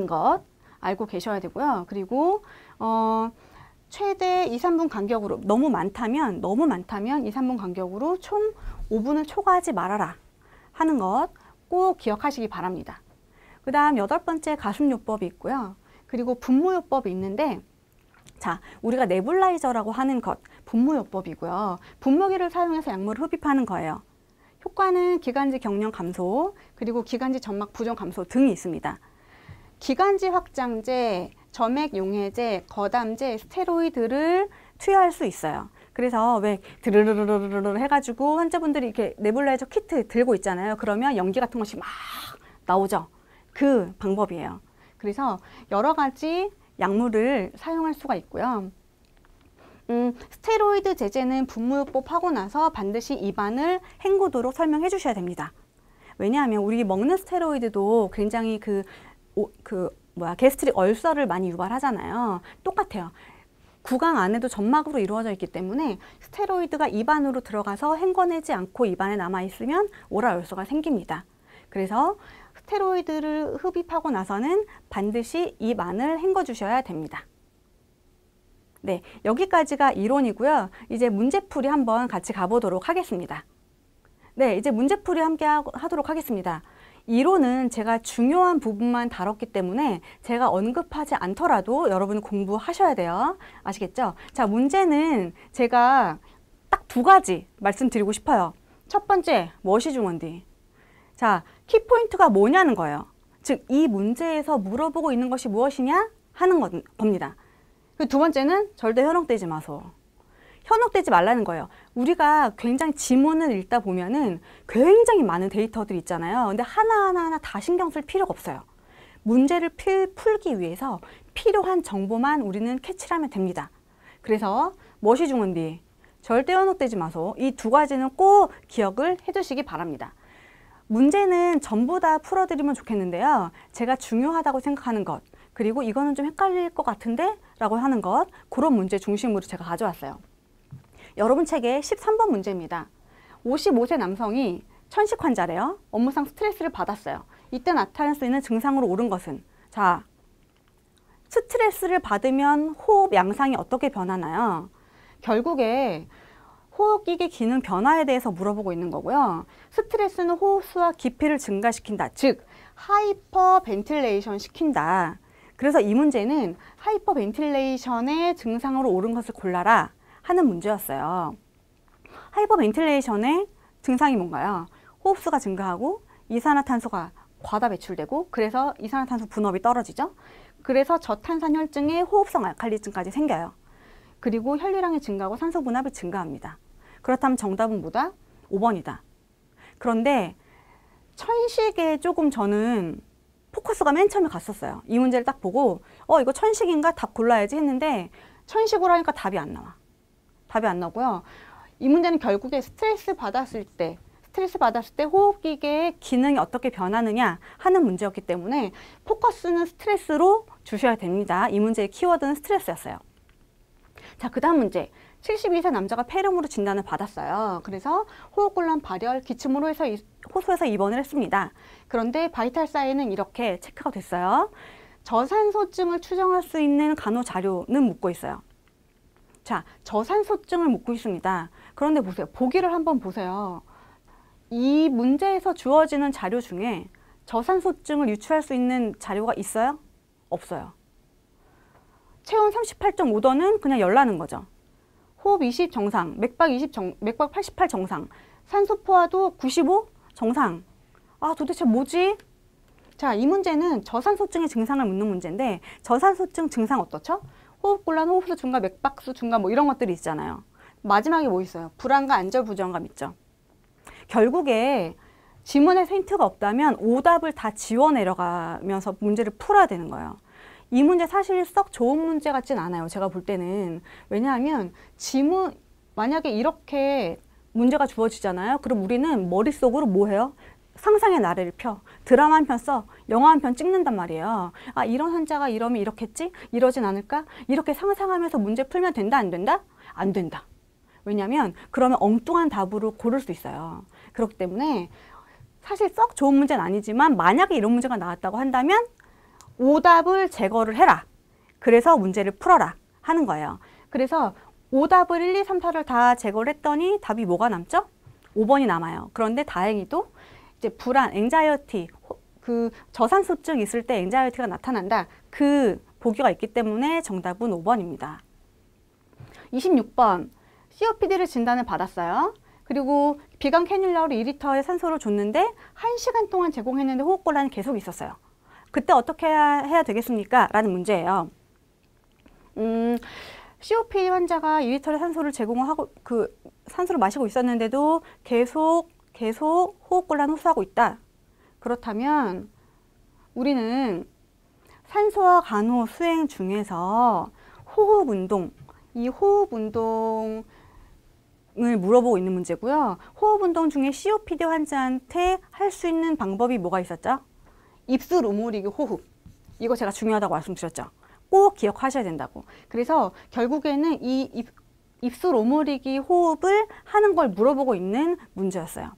것 알고 계셔야 되고요. 그리고 어, 최대 2, 3분 간격으로 너무 많다면 너무 많다면 2, 3분 간격으로 총 5분을 초과하지 말아라 하는 것 꼭 기억하시기 바랍니다. 그 다음 여덟 번째 가슴요법이 있고요. 그리고 분무요법이 있는데 자, 우리가 네블라이저라고 하는 것, 분무요법이고요. 분무기를 사용해서 약물을 흡입하는 거예요. 효과는 기관지 경련 감소, 그리고 기관지 점막 부종 감소 등이 있습니다. 기관지 확장제, 점액 용해제, 거담제, 스테로이드를 투여할 수 있어요. 그래서 왜 드르르르르르 해가지고 환자분들이 이렇게 네블라이저 키트 들고 있잖아요. 그러면 연기 같은 것이 막 나오죠. 그 방법이에요. 그래서 여러 가지 약물을 사용할 수가 있고요. 음, 스테로이드 제제는 분무요법 하고 나서 반드시 입안을 헹구도록 설명해 주셔야 됩니다. 왜냐하면 우리 먹는 스테로이드도 굉장히 그, 오, 그 뭐야 게스트릭 얼서를 많이 유발하잖아요. 똑같아요. 구강 안에도 점막으로 이루어져 있기 때문에 스테로이드가 입안으로 들어가서 헹궈내지 않고 입안에 남아 있으면 오라얼소가 생깁니다. 그래서 스테로이드를 흡입하고 나서는 반드시 입안을 헹궈 주셔야 됩니다. 네, 여기까지가 이론이고요. 이제 문제풀이 한번 같이 가보도록 하겠습니다. 네, 이제 문제풀이 함께 하도록 하겠습니다. 이론은 제가 중요한 부분만 다뤘기 때문에 제가 언급하지 않더라도 여러분 공부하셔야 돼요. 아시겠죠? 자, 문제는 제가 딱 두 가지 말씀드리고 싶어요. 첫 번째, 무엇이 중원디? 자, 키포인트가 뭐냐는 거예요. 즉, 이 문제에서 물어보고 있는 것이 무엇이냐? 하는 겁니다. 그 두 번째는 절대 현혹되지 마소. 현혹되지 말라는 거예요. 우리가 굉장히 지문을 읽다 보면은 굉장히 많은 데이터들 있잖아요. 근데 하나하나하나 다 신경 쓸 필요가 없어요. 문제를 풀, 풀기 위해서 필요한 정보만 우리는 캐치를 하면 됩니다. 그래서 무엇이 중요한디? 절대 현혹되지 마소. 이 두 가지는 꼭 기억을 해주시기 바랍니다. 문제는 전부 다 풀어드리면 좋겠는데요. 제가 중요하다고 생각하는 것, 그리고 이거는 좀 헷갈릴 것 같은데? 라고 하는 것, 그런 문제 중심으로 제가 가져왔어요. 여러분 책의 13번 문제입니다. 55세 남성이 천식 환자래요. 업무상 스트레스를 받았어요. 이때 나타날 수 있는 증상으로 오른 것은 자 스트레스를 받으면 호흡 양상이 어떻게 변하나요? 결국에 호흡기계 기능 변화에 대해서 물어보고 있는 거고요. 스트레스는 호흡수와 깊이를 증가시킨다. 즉, 하이퍼벤틸레이션 시킨다. 그래서 이 문제는 하이퍼벤틸레이션의 증상으로 옳은 것을 골라라 하는 문제였어요. 하이퍼벤틸레이션의 증상이 뭔가요? 호흡수가 증가하고 이산화탄소가 과다 배출되고 그래서 이산화탄소 분업이 떨어지죠. 그래서 저탄산혈증에 호흡성 알칼리증까지 생겨요. 그리고 혈류량이 증가하고 산소 분압이 증가합니다. 그렇다면 정답은 뭐다? 5번이다. 그런데 천식에 조금 저는 포커스가 맨 처음에 갔었어요. 이 문제를 딱 보고 어 이거 천식인가 답 골라야지 했는데 천식으로 하니까 답이 안 나와. 답이 안 나오고요. 이 문제는 결국에 스트레스 받았을 때 스트레스 받았을 때 호흡기계의 기능이 어떻게 변하느냐 하는 문제였기 때문에 포커스는 스트레스로 주셔야 됩니다. 이 문제의 키워드는 스트레스였어요. 자, 그 다음 문제. 72세 남자가 폐렴으로 진단을 받았어요. 그래서 호흡곤란 발열 기침으로 해서 호소해서 입원을 했습니다. 그런데 바이탈 사인는 이렇게 체크가 됐어요. 저산소증을 추정할 수 있는 간호 자료는 묻고 있어요. 자, 저산소증을 묻고 있습니다. 그런데 보세요. 보기를 한번 보세요. 이 문제에서 주어지는 자료 중에 저산소증을 유추할 수 있는 자료가 있어요? 없어요. 체온 38.5도는 그냥 열나는 거죠. 호흡 20 정상, 맥박 20 정, 맥박 88 정상, 산소 포화도 95 정상. 아, 도대체 뭐지? 자, 이 문제는 저산소증의 증상을 묻는 문제인데 저산소증 증상 어떻죠? 호흡곤란, 호흡수 증가, 맥박수 증가 뭐 이런 것들이 있잖아요. 마지막에 뭐 있어요? 불안과 안절부정감 있죠. 결국에 지문의 힌트가 없다면 오답을 다 지워내려가면서 문제를 풀어야 되는 거예요. 이 문제 사실 썩 좋은 문제 같진 않아요. 제가 볼 때는. 왜냐하면 지문, 만약에 이렇게 문제가 주어지잖아요. 그럼 우리는 머릿속으로 뭐 해요? 상상의 나래를 펴. 드라마 한 편 써. 영화 한 편 찍는단 말이에요. 아, 이런 환자가 이러면 이렇겠지? 이러진 않을까? 이렇게 상상하면서 문제 풀면 된다, 안 된다? 안 된다. 왜냐면 그러면 엉뚱한 답으로 고를 수 있어요. 그렇기 때문에 사실 썩 좋은 문제는 아니지만 만약에 이런 문제가 나왔다고 한다면 오답을 제거를 해라. 그래서 문제를 풀어라 하는 거예요. 그래서 오답을 1, 2, 3, 4를 다 제거를 했더니 답이 뭐가 남죠? 5번이 남아요. 그런데 다행히도 이제 불안, 앵자이어티, 그 저산소증 있을 때 앵자이어티가 나타난다. 그 보기가 있기 때문에 정답은 5번입니다. 26번 COPD를 진단을 받았어요. 그리고 비강 캐뉼라로 2리터의 산소를 줬는데 1시간 동안 제공했는데 호흡곤란이 계속 있었어요. 그때 어떻게 해야, 해야 되겠습니까? 라는 문제예요. 음, COPD 환자가 2리터의 산소를 제공하고 그 산소를 마시고 있었는데도 계속 계속 호흡곤란 호소하고 있다. 그렇다면 우리는 산소와 간호 수행 중에서 호흡 운동, 이 호흡 운동을 물어보고 있는 문제고요. 호흡 운동 중에 COPD 환자한테 할 수 있는 방법이 뭐가 있었죠? 입술 우물이기 호흡. 이거 제가 중요하다고 말씀드렸죠. 꼭 기억하셔야 된다고. 그래서 결국에는 이 입, 입술 오므리기 호흡을 하는 걸 물어보고 있는 문제였어요.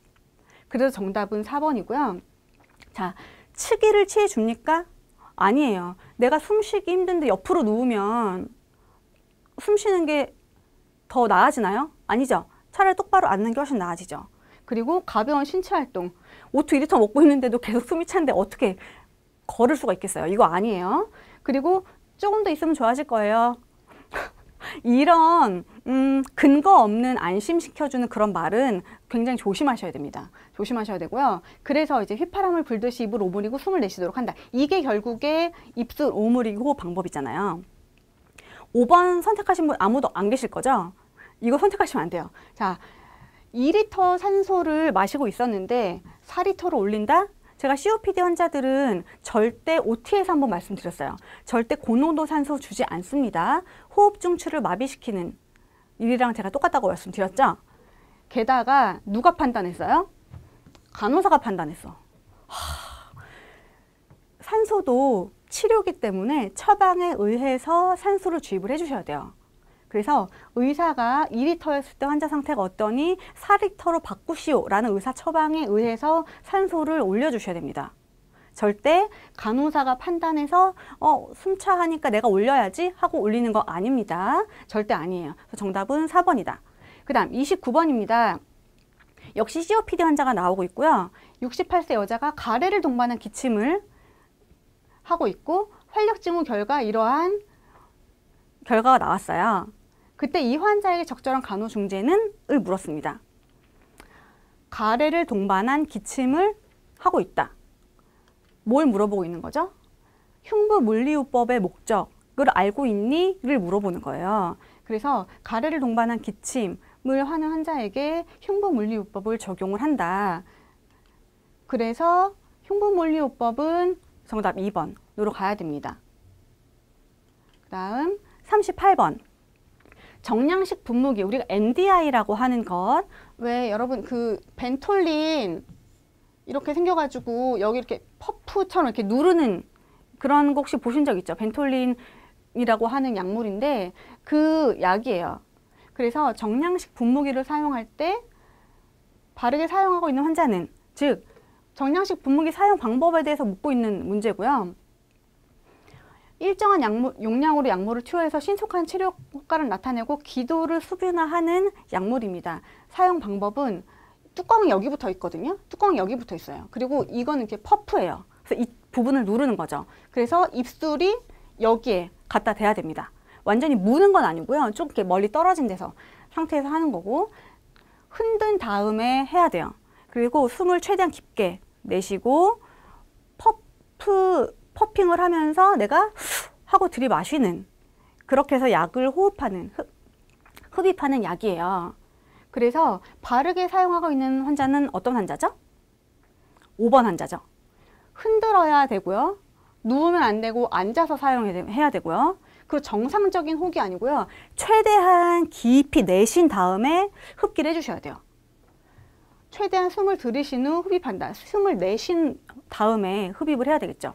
그래서 정답은 4번이고요. 자, 치기를 취해 줍니까? 아니에요. 내가 숨쉬기 힘든데 옆으로 누우면 숨 쉬는 게 더 나아지나요? 아니죠. 차라리 똑바로 앉는 게 훨씬 나아지죠. 그리고 가벼운 신체 활동. 오투 2리터 먹고 있는데도 계속 숨이 찬데 어떻게 걸을 수가 있겠어요. 이거 아니에요. 그리고 조금 더 있으면 좋아질 거예요. [laughs] 이런 음, 근거 없는 안심시켜주는 그런 말은 굉장히 조심하셔야 됩니다. 조심하셔야 되고요. 그래서 이제 휘파람을 불듯이 입을 오므리고 숨을 내쉬도록 한다. 이게 결국에 입술 오므리고 방법이잖아요. 5번 선택하신 분 아무도 안 계실 거죠? 이거 선택하시면 안 돼요. 자, 2리터 산소를 마시고 있었는데 4리터로 올린다? 제가 COPD 환자들은 절대 OT에서 한번 말씀드렸어요. 절대 고농도 산소 주지 않습니다. 호흡 중추를 마비시키는 일이랑 제가 똑같다고 말씀드렸죠? 게다가 누가 판단했어요? 간호사가 판단했어. 산소도 치료기 때문에 처방에 의해서 산소를 주입을 해주셔야 돼요. 그래서 의사가 2리터였을 때 환자 상태가 어떠니 4리터로 바꾸시오라는 의사 처방에 의해서 산소를 올려주셔야 됩니다. 절대 간호사가 판단해서 어 숨차하니까 내가 올려야지 하고 올리는 거 아닙니다. 절대 아니에요. 정답은 4번이다. 그 다음 29번입니다. 역시 COPD 환자가 나오고 있고요. 68세 여자가 가래를 동반한 기침을 하고 있고 활력증후 결과 이러한 결과가 나왔어요. 그때 이 환자에게 적절한 간호 중재는을 물었습니다. 가래를 동반한 기침을 하고 있다. 뭘 물어보고 있는 거죠? 흉부 물리요법의 목적을 알고 있니?를 물어보는 거예요. 그래서 가래를 동반한 기침, 하는 환자에게 흉부물리요법을 적용을 한다. 그래서 흉부물리요법은 정답 2번으로 가야 됩니다. 그 다음 38번 정량식 분무기 우리가 NDI라고 하는 것 왜 여러분 그 벤톨린 이렇게 생겨가지고 여기 이렇게 퍼프처럼 이렇게 누르는 그런 거 혹시 보신 적 있죠? 벤톨린이라고 하는 약물인데 그 약이에요. 그래서 정량식 분무기를 사용할 때 바르게 사용하고 있는 환자는 즉 정량식 분무기 사용 방법에 대해서 묻고 있는 문제고요. 일정한 약물, 용량으로 약물을 투여해서 신속한 치료 효과를 나타내고 기도를 수분화하는 약물입니다. 사용 방법은 뚜껑이 여기 붙어 있거든요. 뚜껑이 여기 붙어 있어요. 그리고 이거는 이렇게 퍼프예요. 그래서 이 부분을 누르는 거죠. 그래서 입술이 여기에 갖다 대야 됩니다. 완전히 무는 건 아니고요. 좀 이렇게 멀리 떨어진 데서 상태에서 하는 거고 흔든 다음에 해야 돼요. 그리고 숨을 최대한 깊게 내쉬고 퍼프 퍼핑을 하면서 내가 하고 들이마시는 그렇게 해서 약을 호흡하는 흡, 흡입하는 약이에요. 그래서 바르게 사용하고 있는 환자는 어떤 환자죠? 5번 환자죠. 흔들어야 되고요. 누우면 안 되고 앉아서 사용해야 되고요. 그 정상적인 호흡이 아니고요. 최대한 깊이 내신 다음에 흡기를 해주셔야 돼요. 최대한 숨을 들이신 후 흡입한다. 숨을 내신 다음에 흡입을 해야 되겠죠.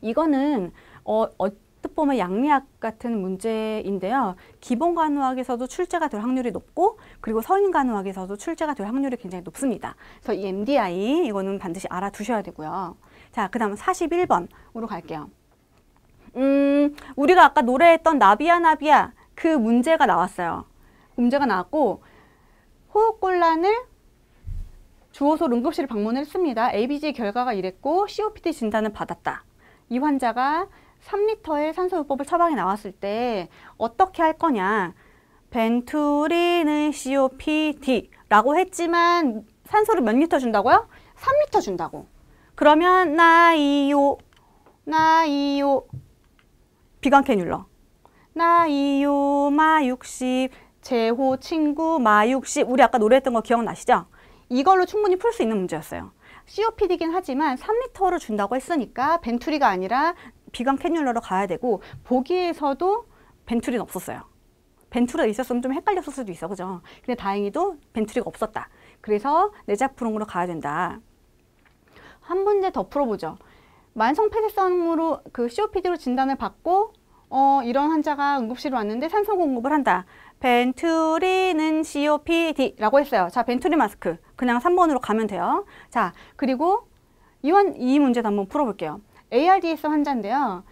이거는 어, 어뜻 보면 양리학 같은 문제인데요. 기본 간호학에서도 출제가 될 확률이 높고 그리고 성인 간호학에서도 출제가 될 확률이 굉장히 높습니다. 그래서 이 MDI 이거는 반드시 알아두셔야 되고요. 자, 그 다음 41번으로 갈게요. 음, 우리가 아까 노래했던 나비야 나비야 그 문제가 나왔어요. 문제가 나왔고 호흡곤란을 주호소 응급실 방문을 했습니다. ABG 결과가 이랬고 COPD 진단을 받았다. 이 환자가 3리터의 산소요법을 처방에 나왔을 때 어떻게 할 거냐. 벤투리는 COPD라고 했지만 산소를 몇 리터 준다고요? 3리터 준다고. 그러면 나이요, 나이요 비강 캐뉼러. 나이요 마 60, 제호 친구 마 60. 우리 아까 노래했던 거 기억나시죠? 이걸로 충분히 풀 수 있는 문제였어요. COPD긴 하지만 3리터를 준다고 했으니까 벤투리가 아니라 비강 캐뉼러로 가야 되고 보기에서도 벤투리는 없었어요. 벤투리가 있었으면 좀 헷갈렸을 수도 있어, 그죠? 근데 다행히도 벤투리가 없었다. 그래서 내자프롱으로 가야 된다. 한 문제 더 풀어보죠. 만성 폐쇄성으로 그 COPD로 진단을 받고 어, 이런 환자가 응급실에 왔는데 산소 공급을 한다. 벤투리는 COPD라고 했어요. 자, 벤투리 마스크. 그냥 3번으로 가면 돼요. 자, 그리고 이완 이 문제도 한번 풀어볼게요. ARDS 환자인데요.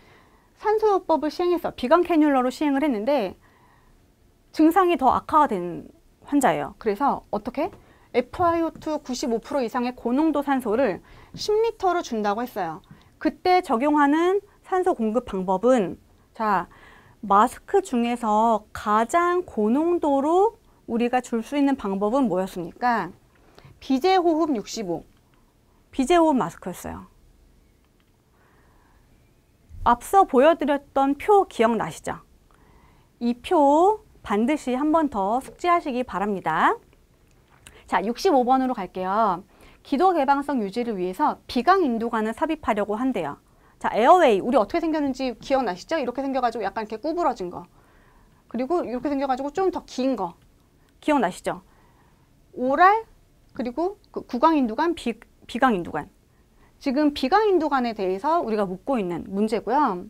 산소요법을 시행해서 비강 캐뉼러로 시행을 했는데 증상이 더 악화가 된 환자예요. 그래서 어떻게? FiO2 95% 이상의 고농도 산소를 10리터로 준다고 했어요. 그때 적용하는 산소 공급 방법은 자 마스크 중에서 가장 고농도로 우리가 줄 수 있는 방법은 뭐였습니까? 비재호흡 65, 비재호흡 마스크였어요. 앞서 보여드렸던 표 기억나시죠? 이 표 반드시 한 번 더 숙지하시기 바랍니다. 자, 65번으로 갈게요. 기도 개방성 유지를 위해서 비강 인도관을 삽입하려고 한대요. 자, 에어웨이 우리 어떻게 생겼는지 기억나시죠? 이렇게 생겨가지고 약간 이렇게 구부러진 거. 그리고 이렇게 생겨가지고 좀 더 긴 거. 기억나시죠? 오랄 그리고 그 구강인두관, 비, 비강인두관. 지금 비강인두관에 대해서 우리가 묻고 있는 문제고요.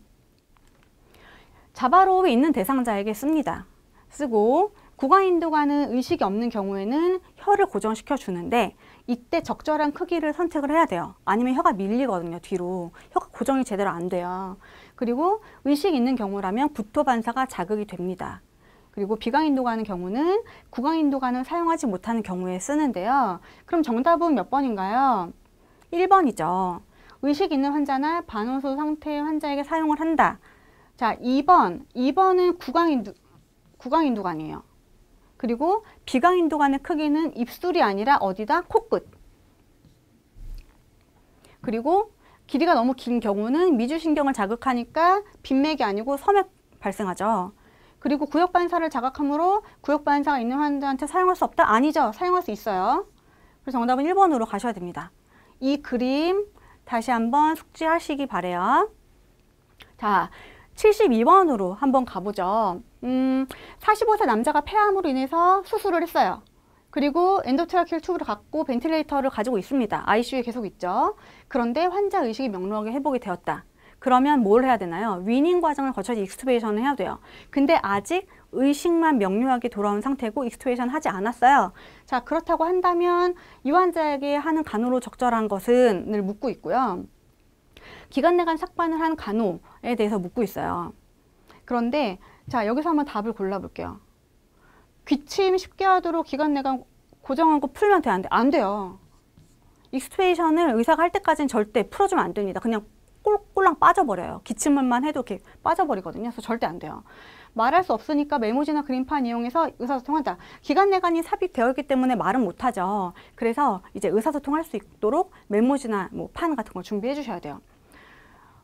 자바로에 있는 대상자에게 씁니다. 쓰고 구강인도관은 의식이 없는 경우에는 혀를 고정시켜 주는데 이때 적절한 크기를 선택을 해야 돼요. 아니면 혀가 밀리거든요, 뒤로. 혀가 고정이 제대로 안 돼요. 그리고 의식 있는 경우라면 부토 반사가 자극이 됩니다. 그리고 비강인도관의 경우는 구강인도관는 사용하지 못하는 경우에 쓰는데요. 그럼 정답은 몇 번인가요? 1번이죠. 의식 있는 환자나 반호소 상태 의 환자에게 사용을 한다. 자, 2번. 2번은 구강인도, 구강인도가 아에요 그리고 비강인도 관의 크기는 입술이 아니라 어디다? 코끝. 그리고 길이가 너무 긴 경우는 미주신경을 자극하니까 빈맥이 아니고 섬맥 발생하죠. 그리고 구역반사를 자각함으로 구역반사가 있는 환자한테 사용할 수 없다? 아니죠. 사용할 수 있어요. 그래서 정답은 1번으로 가셔야 됩니다. 이 그림 다시 한번 숙지하시기 바래요. 자, 72번으로 한번 가보죠. 음, 45세 남자가 폐암으로 인해서 수술을 했어요. 그리고 엔도트라키얼 튜브를 갖고 벤틸레이터를 가지고 있습니다. ICU에 계속 있죠. 그런데 환자 의식이 명료하게 회복이 되었다. 그러면 뭘 해야 되나요? 위닝 과정을 거쳐서 익스투베이션을 해야 돼요. 근데 아직 의식만 명료하게 돌아온 상태고 익스투베이션 하지 않았어요. 자 그렇다고 한다면 이 환자에게 하는 간호로 적절한 것은늘 묻고 있고요. 기간 내간 삭반을 한 간호에 대해서 묻고 있어요. 그런데 자, 여기서 한번 답을 골라볼게요. 기침 쉽게 하도록 기간 내간 고정한 거 풀면 돼, 안 돼? 안 돼요. 익스트레이션을 의사가 할 때까지는 절대 풀어주면 안 됩니다. 그냥 꼴꼴랑 빠져버려요. 기침만 해도 이렇게 빠져버리거든요. 그래서 절대 안 돼요. 말할 수 없으니까 메모지나 그림판 이용해서 의사소통한다. 기간내간이 삽입되어 있기 때문에 말은 못하죠. 그래서 이제 의사소통할 수 있도록 메모지나 뭐 판 같은 걸 준비해 주셔야 돼요.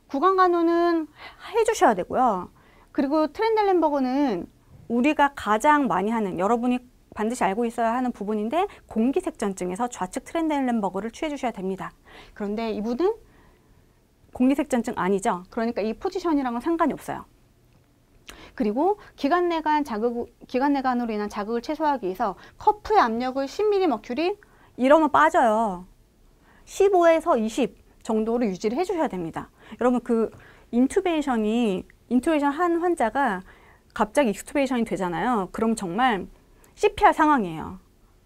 구강간호는 해주셔야 되고요. 그리고 트렌델렌 버거는 우리가 가장 많이 하는 여러분이 반드시 알고 있어야 하는 부분인데 공기색전증에서 좌측 트렌델렌 버거를 취해 주셔야 됩니다. 그런데 이분은 공기색전증 아니죠. 그러니까 이 포지션이랑은 상관이 없어요. 그리고 기관내관 자극 기관내관으로 인한 자극을 최소화하기 위해서 커프의 압력을 10mm 큐리 이러면 빠져요. 15에서 20 정도로 유지를 해주셔야 됩니다. 여러분 그 인투베이션이 인투베이션 한 환자가 갑자기 익스투베이션이 되잖아요. 그럼 정말 CPR 상황이에요.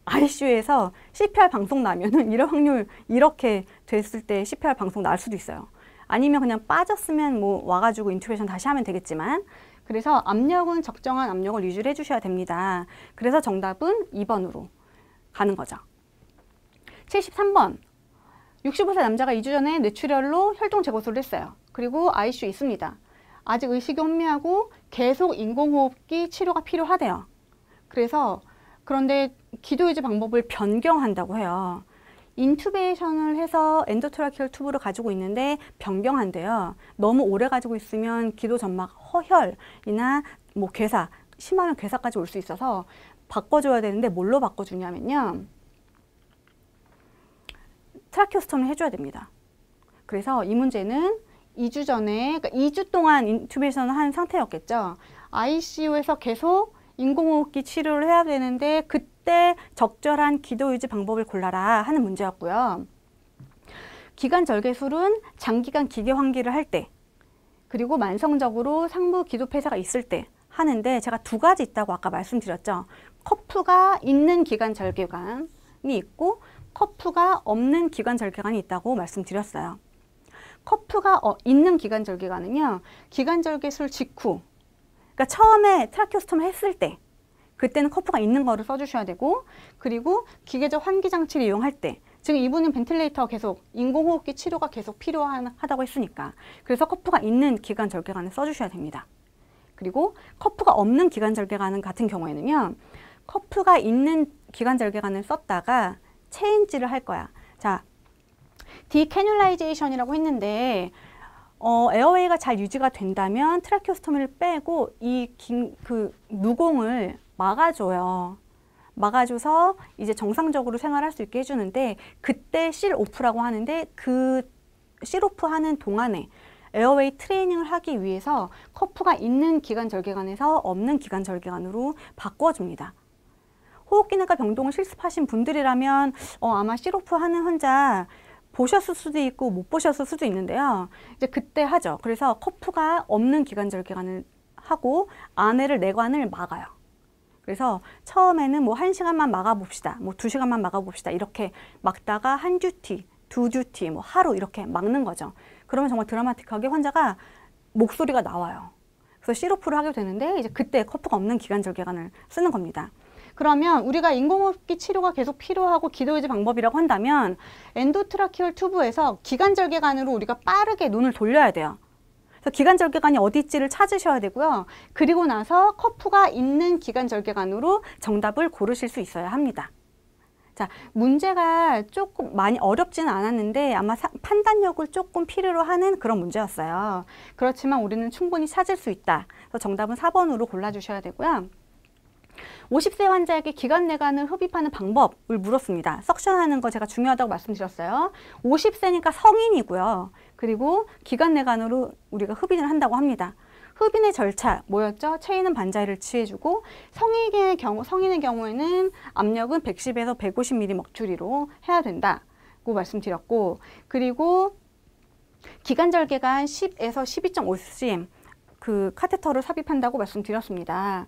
ICU에서 CPR 방송 나면은 이런 확률 이렇게 됐을 때 CPR 방송 날 수도 있어요. 아니면 그냥 빠졌으면 뭐 와가지고 인투베이션 다시 하면 되겠지만 그래서 압력은 적정한 압력을 유지를 해주셔야 됩니다. 그래서 정답은 2번으로 가는 거죠. 73번 65세 남자가 2주 전에 뇌출혈로 혈동 제거술을 했어요. 그리고 ICU 있습니다. 아직 의식이 혼미하고 계속 인공호흡기 치료가 필요하대요. 그래서 그런데 기도 유지 방법을 변경한다고 해요. 인투베이션을 해서 엔도트라키얼 튜브를 가지고 있는데 변경한대요. 너무 오래 가지고 있으면 기도 점막 허혈이나 뭐 괴사, 심하면 괴사까지 올 수 있어서 바꿔줘야 되는데 뭘로 바꿔주냐면요. 트라키오스톰을 해줘야 됩니다. 그래서 이 문제는 2주 전에 그러니까 2주 동안 인투베이션을 한 상태였겠죠. ICU에서 계속 인공호흡기 치료를 해야 되는데 그때 적절한 기도 유지 방법을 골라라 하는 문제였고요. 기관 절개술은 장기간 기계 환기를 할 때 그리고 만성적으로 상부 기도 폐쇄가 있을 때 하는데 제가 두 가지 있다고 아까 말씀드렸죠. 커프가 있는 기관 절개관이 있고 커프가 없는 기관 절개관이 있다고 말씀드렸어요. 커프가 어, 있는 기관절개관은요 기관절개술 직후 그러니까 처음에 트라키오스톰 을 했을 때 그때는 커프가 있는 거를 써주셔야 되고 그리고 기계적 환기 장치를 이용할 때 지금 이분은 벤틀레이터 계속 인공호흡기 치료가 계속 필요하다고 했으니까 그래서 커프가 있는 기관절개관을 써주셔야 됩니다. 그리고 커프가 없는 기관절개관 같은 경우에는요. 커프가 있는 기관절개관을 썼다가 체인지를 할 거야. 자, 디캐뉼라이제이션이라고 했는데 어, 에어웨이가 잘 유지가 된다면 트라키오스토미를 빼고 이 그 누공을 막아줘요. 막아줘서 이제 정상적으로 생활할 수 있게 해주는데 그때 실오프라고 하는데 그 실오프 하는 동안에 에어웨이 트레이닝을 하기 위해서 커프가 있는 기관 절개관에서 없는 기관 절개관으로 바꿔줍니다. 호흡기내과 병동을 실습하신 분들이라면 어, 아마 실오프 하는 환자 보셨을 수도 있고 못 보셨을 수도 있는데요. 이제 그때 하죠. 그래서 커프가 없는 기관절 기관을 하고 안에를 내관을 막아요. 그래서 처음에는 뭐 한시간만 막아봅시다. 뭐 두시간만 막아봅시다. 이렇게 막다가 한 듀티, 두 듀티, 뭐 하루 이렇게 막는 거죠. 그러면 정말 드라마틱하게 환자가 목소리가 나와요. 그래서 시로프를 하게 되는데 이제 그때 커프가 없는 기관절 개관을 쓰는 겁니다. 그러면 우리가 인공호흡기 치료가 계속 필요하고 기도의지 방법이라고 한다면 엔도트라키얼 튜브에서 기관절개관으로 우리가 빠르게 눈을 돌려야 돼요. 그래서 기관절개관이 어디 있지를 찾으셔야 되고요. 그리고 나서 커프가 있는 기관절개관으로 정답을 고르실 수 있어야 합니다. 자, 문제가 조금 많이 어렵지는 않았는데 아마 사, 판단력을 조금 필요로 하는 그런 문제였어요. 그렇지만 우리는 충분히 찾을 수 있다. 그래서 정답은 4번으로 골라주셔야 되고요. 50세 환자에게 기관 내관을 흡입하는 방법을 물었습니다. 석션하는 거 제가 중요하다고 말씀드렸어요. 50세니까 성인이고요. 그리고 기관 내관으로 우리가 흡인을 한다고 합니다. 흡인의 절차 뭐였죠? 체인은 반자를 취해주고 성인의 경우 성인의 경우에는 압력은 110에서 150mm 먹추리로 해야 된다고 말씀드렸고 그리고 기관절개가 10에서 12.5cm 그 카테터를 삽입한다고 말씀드렸습니다.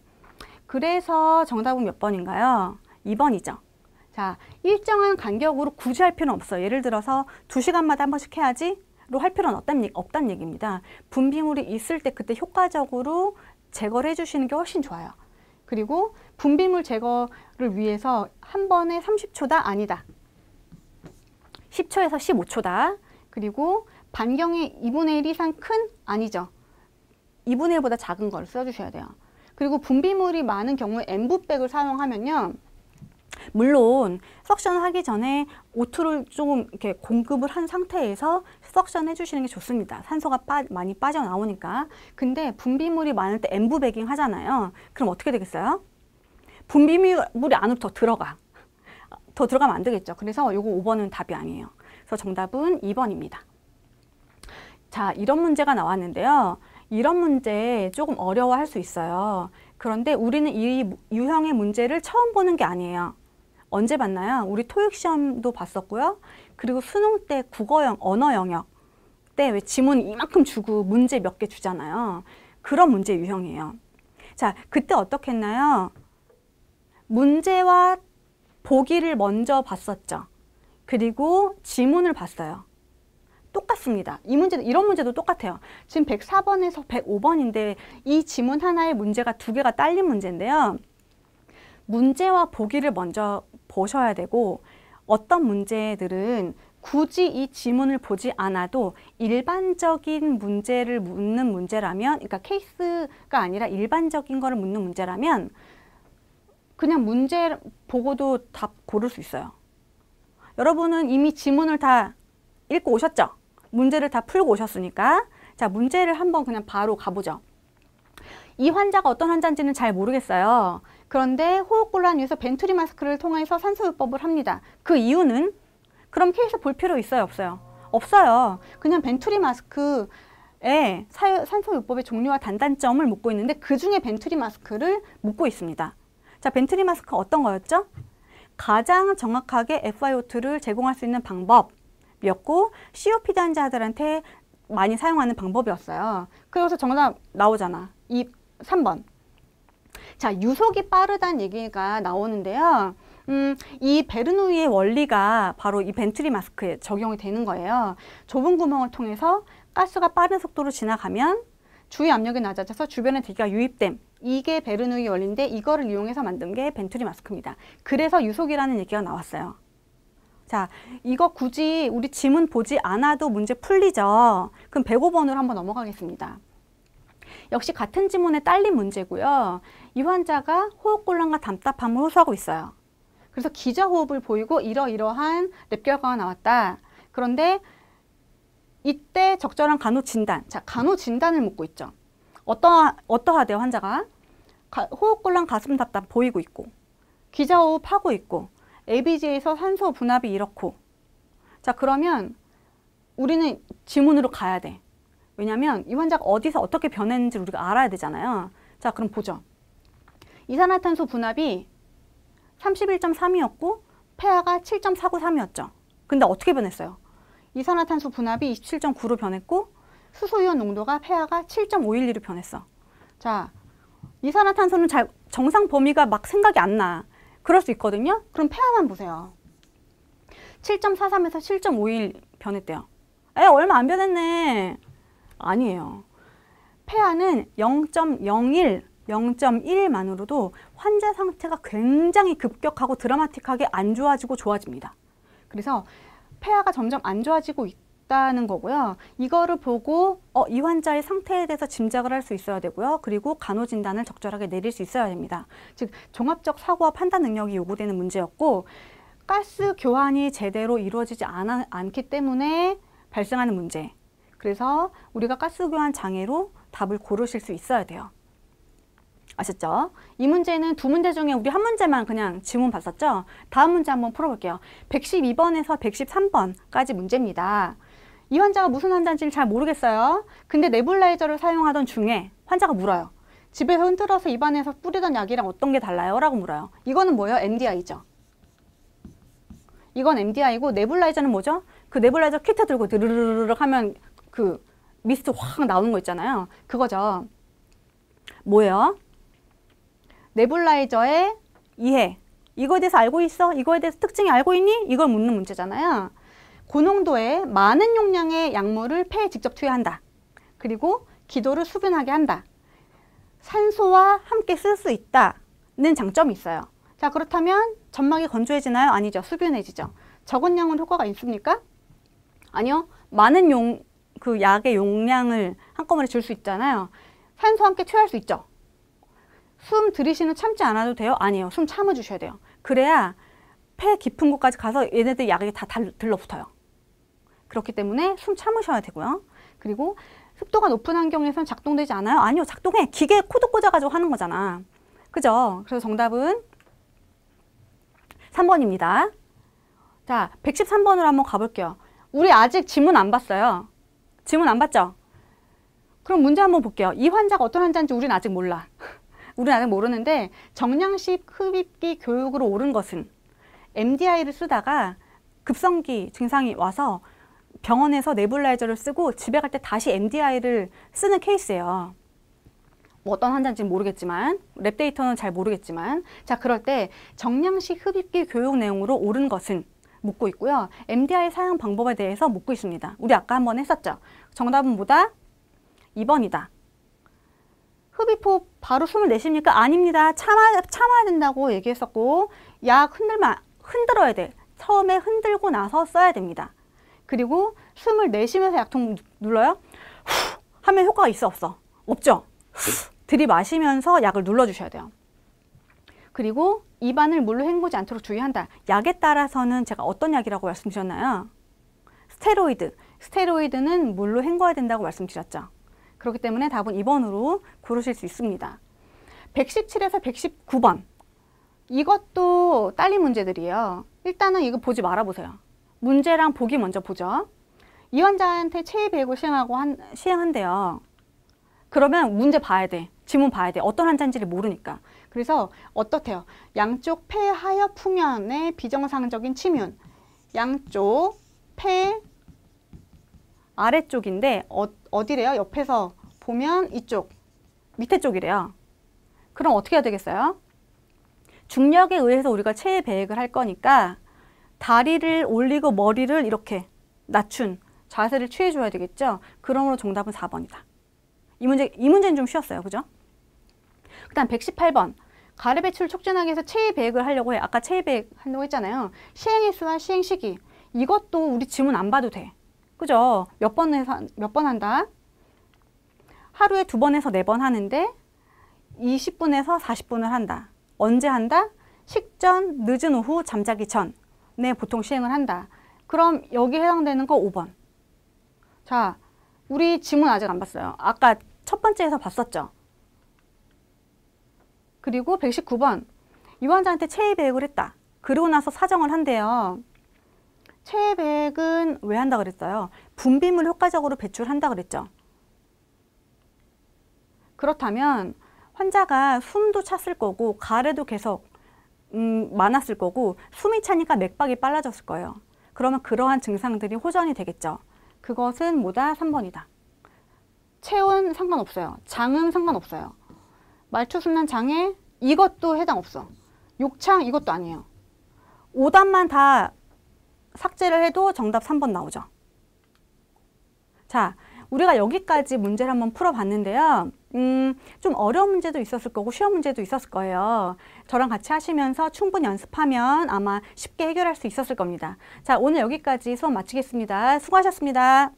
그래서 정답은 몇 번인가요? 2번이죠. 자, 일정한 간격으로 굳이 할 필요는 없어요. 예를 들어서 2시간마다 한 번씩 해야지 할 필요는 없단, 없단 얘기입니다. 분비물이 있을 때 그때 효과적으로 제거를 해주시는 게 훨씬 좋아요. 그리고 분비물 제거를 위해서 한 번에 30초다 아니다. 10초에서 15초다. 그리고 반경이 2분의 1 이상 큰 아니죠. 2분의 1보다 작은 걸 써주셔야 돼요. 그리고 분비물이 많은 경우에 엠부백을 사용하면요. 물론 석션 하기 전에 오투를 조금 이렇게 공급을 한 상태에서 석션 해주시는 게 좋습니다. 산소가 빠, 많이 빠져나오니까. 근데 분비물이 많을 때엠부백깅 하잖아요. 그럼 어떻게 되겠어요? 분비물이 안으로 더 들어가. 더 들어가면 안 되겠죠. 그래서 요거 5번은 답이 아니에요. 그래서 정답은 2번입니다. 자, 이런 문제가 나왔는데요. 이런 문제 조금 어려워할 수 있어요. 그런데 우리는 이 유형의 문제를 처음 보는 게 아니에요. 언제 봤나요? 우리 토익 시험도 봤었고요. 그리고 수능 때 국어영, 언어 영역 때왜 지문 이만큼 주고 문제 몇 개 주잖아요. 그런 문제 유형이에요. 자, 그때 어떻게 했나요? 문제와 보기를 먼저 봤었죠. 그리고 지문을 봤어요. 똑같습니다. 이문제도 이런 문제도 똑같아요. 지금 104번에서 105번인데 이 지문 하나의 문제가 두 개가 딸린 문제인데요. 문제와 보기를 먼저 보셔야 되고 어떤 문제들은 굳이 이 지문을 보지 않아도 일반적인 문제를 묻는 문제라면 그러니까 케이스가 아니라 일반적인 거를 묻는 문제라면 그냥 문제 보고도 답 고를 수 있어요. 여러분은 이미 지문을 다 읽고 오셨죠? 문제를 다 풀고 오셨으니까 자 문제를 한번 그냥 바로 가보죠. 이 환자가 어떤 환자인지는 잘 모르겠어요. 그런데 호흡곤란 위에서 벤트리 마스크를 통해서 산소요법을 합니다. 그 이유는? 그럼 케이스 볼 필요 있어요? 없어요? 없어요. 그냥 벤트리 마스크 에 산소요법의 종류와 단단점을 묻고 있는데 그 중에 벤트리 마스크를 묻고 있습니다. 자, 벤트리 마스크 어떤 거였죠? 가장 정확하게 FiO2를 제공할 수 있는 방법 방법이었고 COPD 환자들한테 많이 사용하는 방법이었어요. 그래서 정답 나오잖아. 이 3번. 자, 유속이 빠르다는 얘기가 나오는데요. 음, 이 베르누이의 원리가 바로 이 벤트리 마스크에 적용이 되는 거예요. 좁은 구멍을 통해서 가스가 빠른 속도로 지나가면 주위 압력이 낮아져서 주변에 대기가 유입됨. 이게 베르누이 원리인데 이거를 이용해서 만든 게 벤트리 마스크입니다. 그래서 유속이라는 얘기가 나왔어요. 자, 이거 굳이 우리 지문 보지 않아도 문제 풀리죠? 그럼 105번으로 한번 넘어가겠습니다. 역시 같은 지문에 딸린 문제고요. 이 환자가 호흡곤란과 답답함을 호소하고 있어요. 그래서 기저호흡을 보이고 이러이러한 랩 결과가 나왔다. 그런데 이때 적절한 간호 진단. 자, 간호 진단을 묻고 있죠. 어떠하, 어떠하대요, 환자 가, 호흡곤란 가슴 답답 보이고 있고, 기저호흡 하고 있고, ABG에서 산소 분압이 이렇고 자 그러면 우리는 지문으로 가야 돼. 왜냐면이 환자가 어디서 어떻게 변했는지 우리가 알아야 되잖아요. 자 그럼 보죠. 이산화탄소 분압이 31.3이었고 폐하가 7.493이었죠. 근데 어떻게 변했어요? 이산화탄소 분압이 27.9로 변했고 수소이온 농도가 폐하가 7.512로 변했어. 자, 이산화탄소는 잘 정상 범위가 막 생각이 안 나. 그럴 수 있거든요. 그럼 폐하만 보세요. 7.43에서 7.51 변했대요. 에 얼마 안 변했네. 아니에요. 폐하는 0.01, 0.1만으로도 환자 상태가 굉장히 급격하고 드라마틱하게 안 좋아지고 좋아집니다. 그래서 폐하가 점점 안 좋아지고 있 있다는 거고요. 이거를 보고 어, 이 환자의 상태에 대해서 짐작을 할 수 있어야 되고요. 그리고 간호 진단을 적절하게 내릴 수 있어야 됩니다. 즉 종합적 사고와 판단 능력이 요구되는 문제였고 가스 교환이 제대로 이루어지지 않 않기 때문에 발생하는 문제. 그래서 우리가 가스 교환 장애로 답을 고르실 수 있어야 돼요. 아셨죠? 이 문제는 두 문제 중에 우리 한 문제만 그냥 질문 봤었죠? 다음 문제 한번 풀어볼게요. 112번에서 113번까지 문제입니다. 이 환자가 무슨 환자인지를 잘 모르겠어요. 근데 네블라이저를 사용하던 중에 환자가 물어요. 집에서 흔들어서 입안에서 뿌리던 약이랑 어떤 게 달라요? 라고 물어요. 이거는 뭐예요? MDI죠. 이건 MDI고 네블라이저는 뭐죠? 그 네블라이저 키트 들고 드르르르륵 하면 그 미스트 확 나오는 거 있잖아요. 그거죠. 뭐예요? 네블라이저의 이해. 이거에 대해서 알고 있어? 이거에 대해서 특징이 알고 있니? 이걸 묻는 문제잖아요. 고농도에 많은 용량의 약물을 폐에 직접 투여한다. 그리고 기도를 수분하게 한다. 산소와 함께 쓸 수 있다는 장점이 있어요. 자 그렇다면 점막이 건조해지나요? 아니죠. 수균해지죠. 적은 양은 효과가 있습니까? 아니요. 많은 용, 그 약의 용량을 한꺼번에 줄 수 있잖아요. 산소 와 함께 투여할 수 있죠. 숨 들이쉬는 참지 않아도 돼요? 아니에요. 숨 참아주셔야 돼요. 그래야 폐 깊은 곳까지 가서 얘네들 약이 다 들러붙어요. 그렇기 때문에 숨 참으셔야 되고요. 그리고 습도가 높은 환경에서는 작동되지 않아요? 아니요, 작동해. 기계 코드 꽂아가지고 하는 거잖아. 그죠? 그래서 정답은 3번입니다. 자, 113번으로 한번 가볼게요. 우리 아직 지문 안 봤어요. 지문 안 봤죠? 그럼 문제 한번 볼게요. 이 환자가 어떤 환자인지 우리는 아직 몰라. [laughs] 우리는 아직 모르는데 정량식 흡입기 교육으로 오른 것은 MDI를 쓰다가 급성기 증상이 와서 병원에서 네블라이저를 쓰고 집에 갈 때 다시 MDI를 쓰는 케이스예요. 뭐 어떤 환자인지는 모르겠지만 랩데이터는 잘 모르겠지만 자 그럴 때 정량식 흡입기 교육 내용으로 옳은 것은 묻고 있고요. MDI 사용 방법에 대해서 묻고 있습니다. 우리 아까 한번 했었죠. 정답은 뭐다? 2번이다. 흡입호 바로 숨을 내쉽니까? 아닙니다. 참아, 참아야 된다고 얘기했었고 약 흔들면 흔들어야 돼. 처음에 흔들고 나서 써야 됩니다. 그리고 숨을 내쉬면서 약통 눌러요. 후 하면 효과가 있어 없어? 없죠. 들이마시면서 약을 눌러주셔야 돼요. 그리고 입안을 물로 헹구지 않도록 주의한다. 약에 따라서는 제가 어떤 약이라고 말씀드렸나요? 스테로이드. 스테로이드는 물로 헹궈야 된다고 말씀드렸죠. 그렇기 때문에 답은 2번으로 고르실 수 있습니다. 117에서 119번. 이것도 딸린 문제들이에요. 일단은 이거 보지 말아보세요. 문제랑 보기 먼저 보죠. 이 환자한테 체위 배구 시행하고 한, 시행한대요. 그러면 문제 봐야 돼. 지문 봐야 돼. 어떤 환자인지를 모르니까. 그래서 어떻대요? 양쪽 폐 하여 풍연의 비정상적인 침윤. 양쪽 폐 아래쪽인데 어, 어디래요? 옆에서 보면 이쪽 밑에 쪽이래요. 그럼 어떻게 해야 되겠어요? 중력에 의해서 우리가 체외 배액을 할 거니까 다리를 올리고 머리를 이렇게 낮춘 자세를 취해줘야 되겠죠. 그러므로 정답은 4번이다. 이 문제, 이 문제는 좀 쉬웠어요. 그죠? 그 다음 118번. 가래 배출 촉진하기 위해서 체위 배을 하려고 해. 아까 체위 배 한다고 했잖아요. 시행일수와 시행시기. 이것도 우리 지문 안 봐도 돼. 그죠? 몇번 해서, 몇번 한다? 하루에 두 번에서 네 번 하는데 20분에서 40분을 한다. 언제 한다? 식전, 늦은 오후, 잠자기 전. 내 네, 보통 시행을 한다. 그럼 여기 해당되는 거 5번. 자, 우리 지문 아직 안 봤어요. 아까 첫 번째에서 봤었죠. 그리고 119번. 유 환자한테 체외 배액을 했다. 그러고 나서 사정을 한대요. 체외 배액은 왜 한다 그랬어요? 분비물 효과적으로 배출한다 그랬죠. 그렇다면 환자가 숨도 찼을 거고 가래도 계속 음, 많았을 거고 숨이 차니까 맥박이 빨라졌을 거예요. 그러면 그러한 증상들이 호전이 되겠죠. 그것은 뭐다? 3번이다. 체온 상관없어요. 장음 상관없어요. 말초순환 장애 이것도 해당 없어. 욕창 이것도 아니에요. 오답만 다 삭제를 해도 정답 3번 나오죠. 자, 우리가 여기까지 문제를 한번 풀어봤는데요. 음, 좀 어려운 문제도 있었을 거고 쉬운 문제도 있었을 거예요. 저랑 같이 하시면서 충분히 연습하면 아마 쉽게 해결할 수 있었을 겁니다. 자, 오늘 여기까지 수업 마치겠습니다. 수고하셨습니다.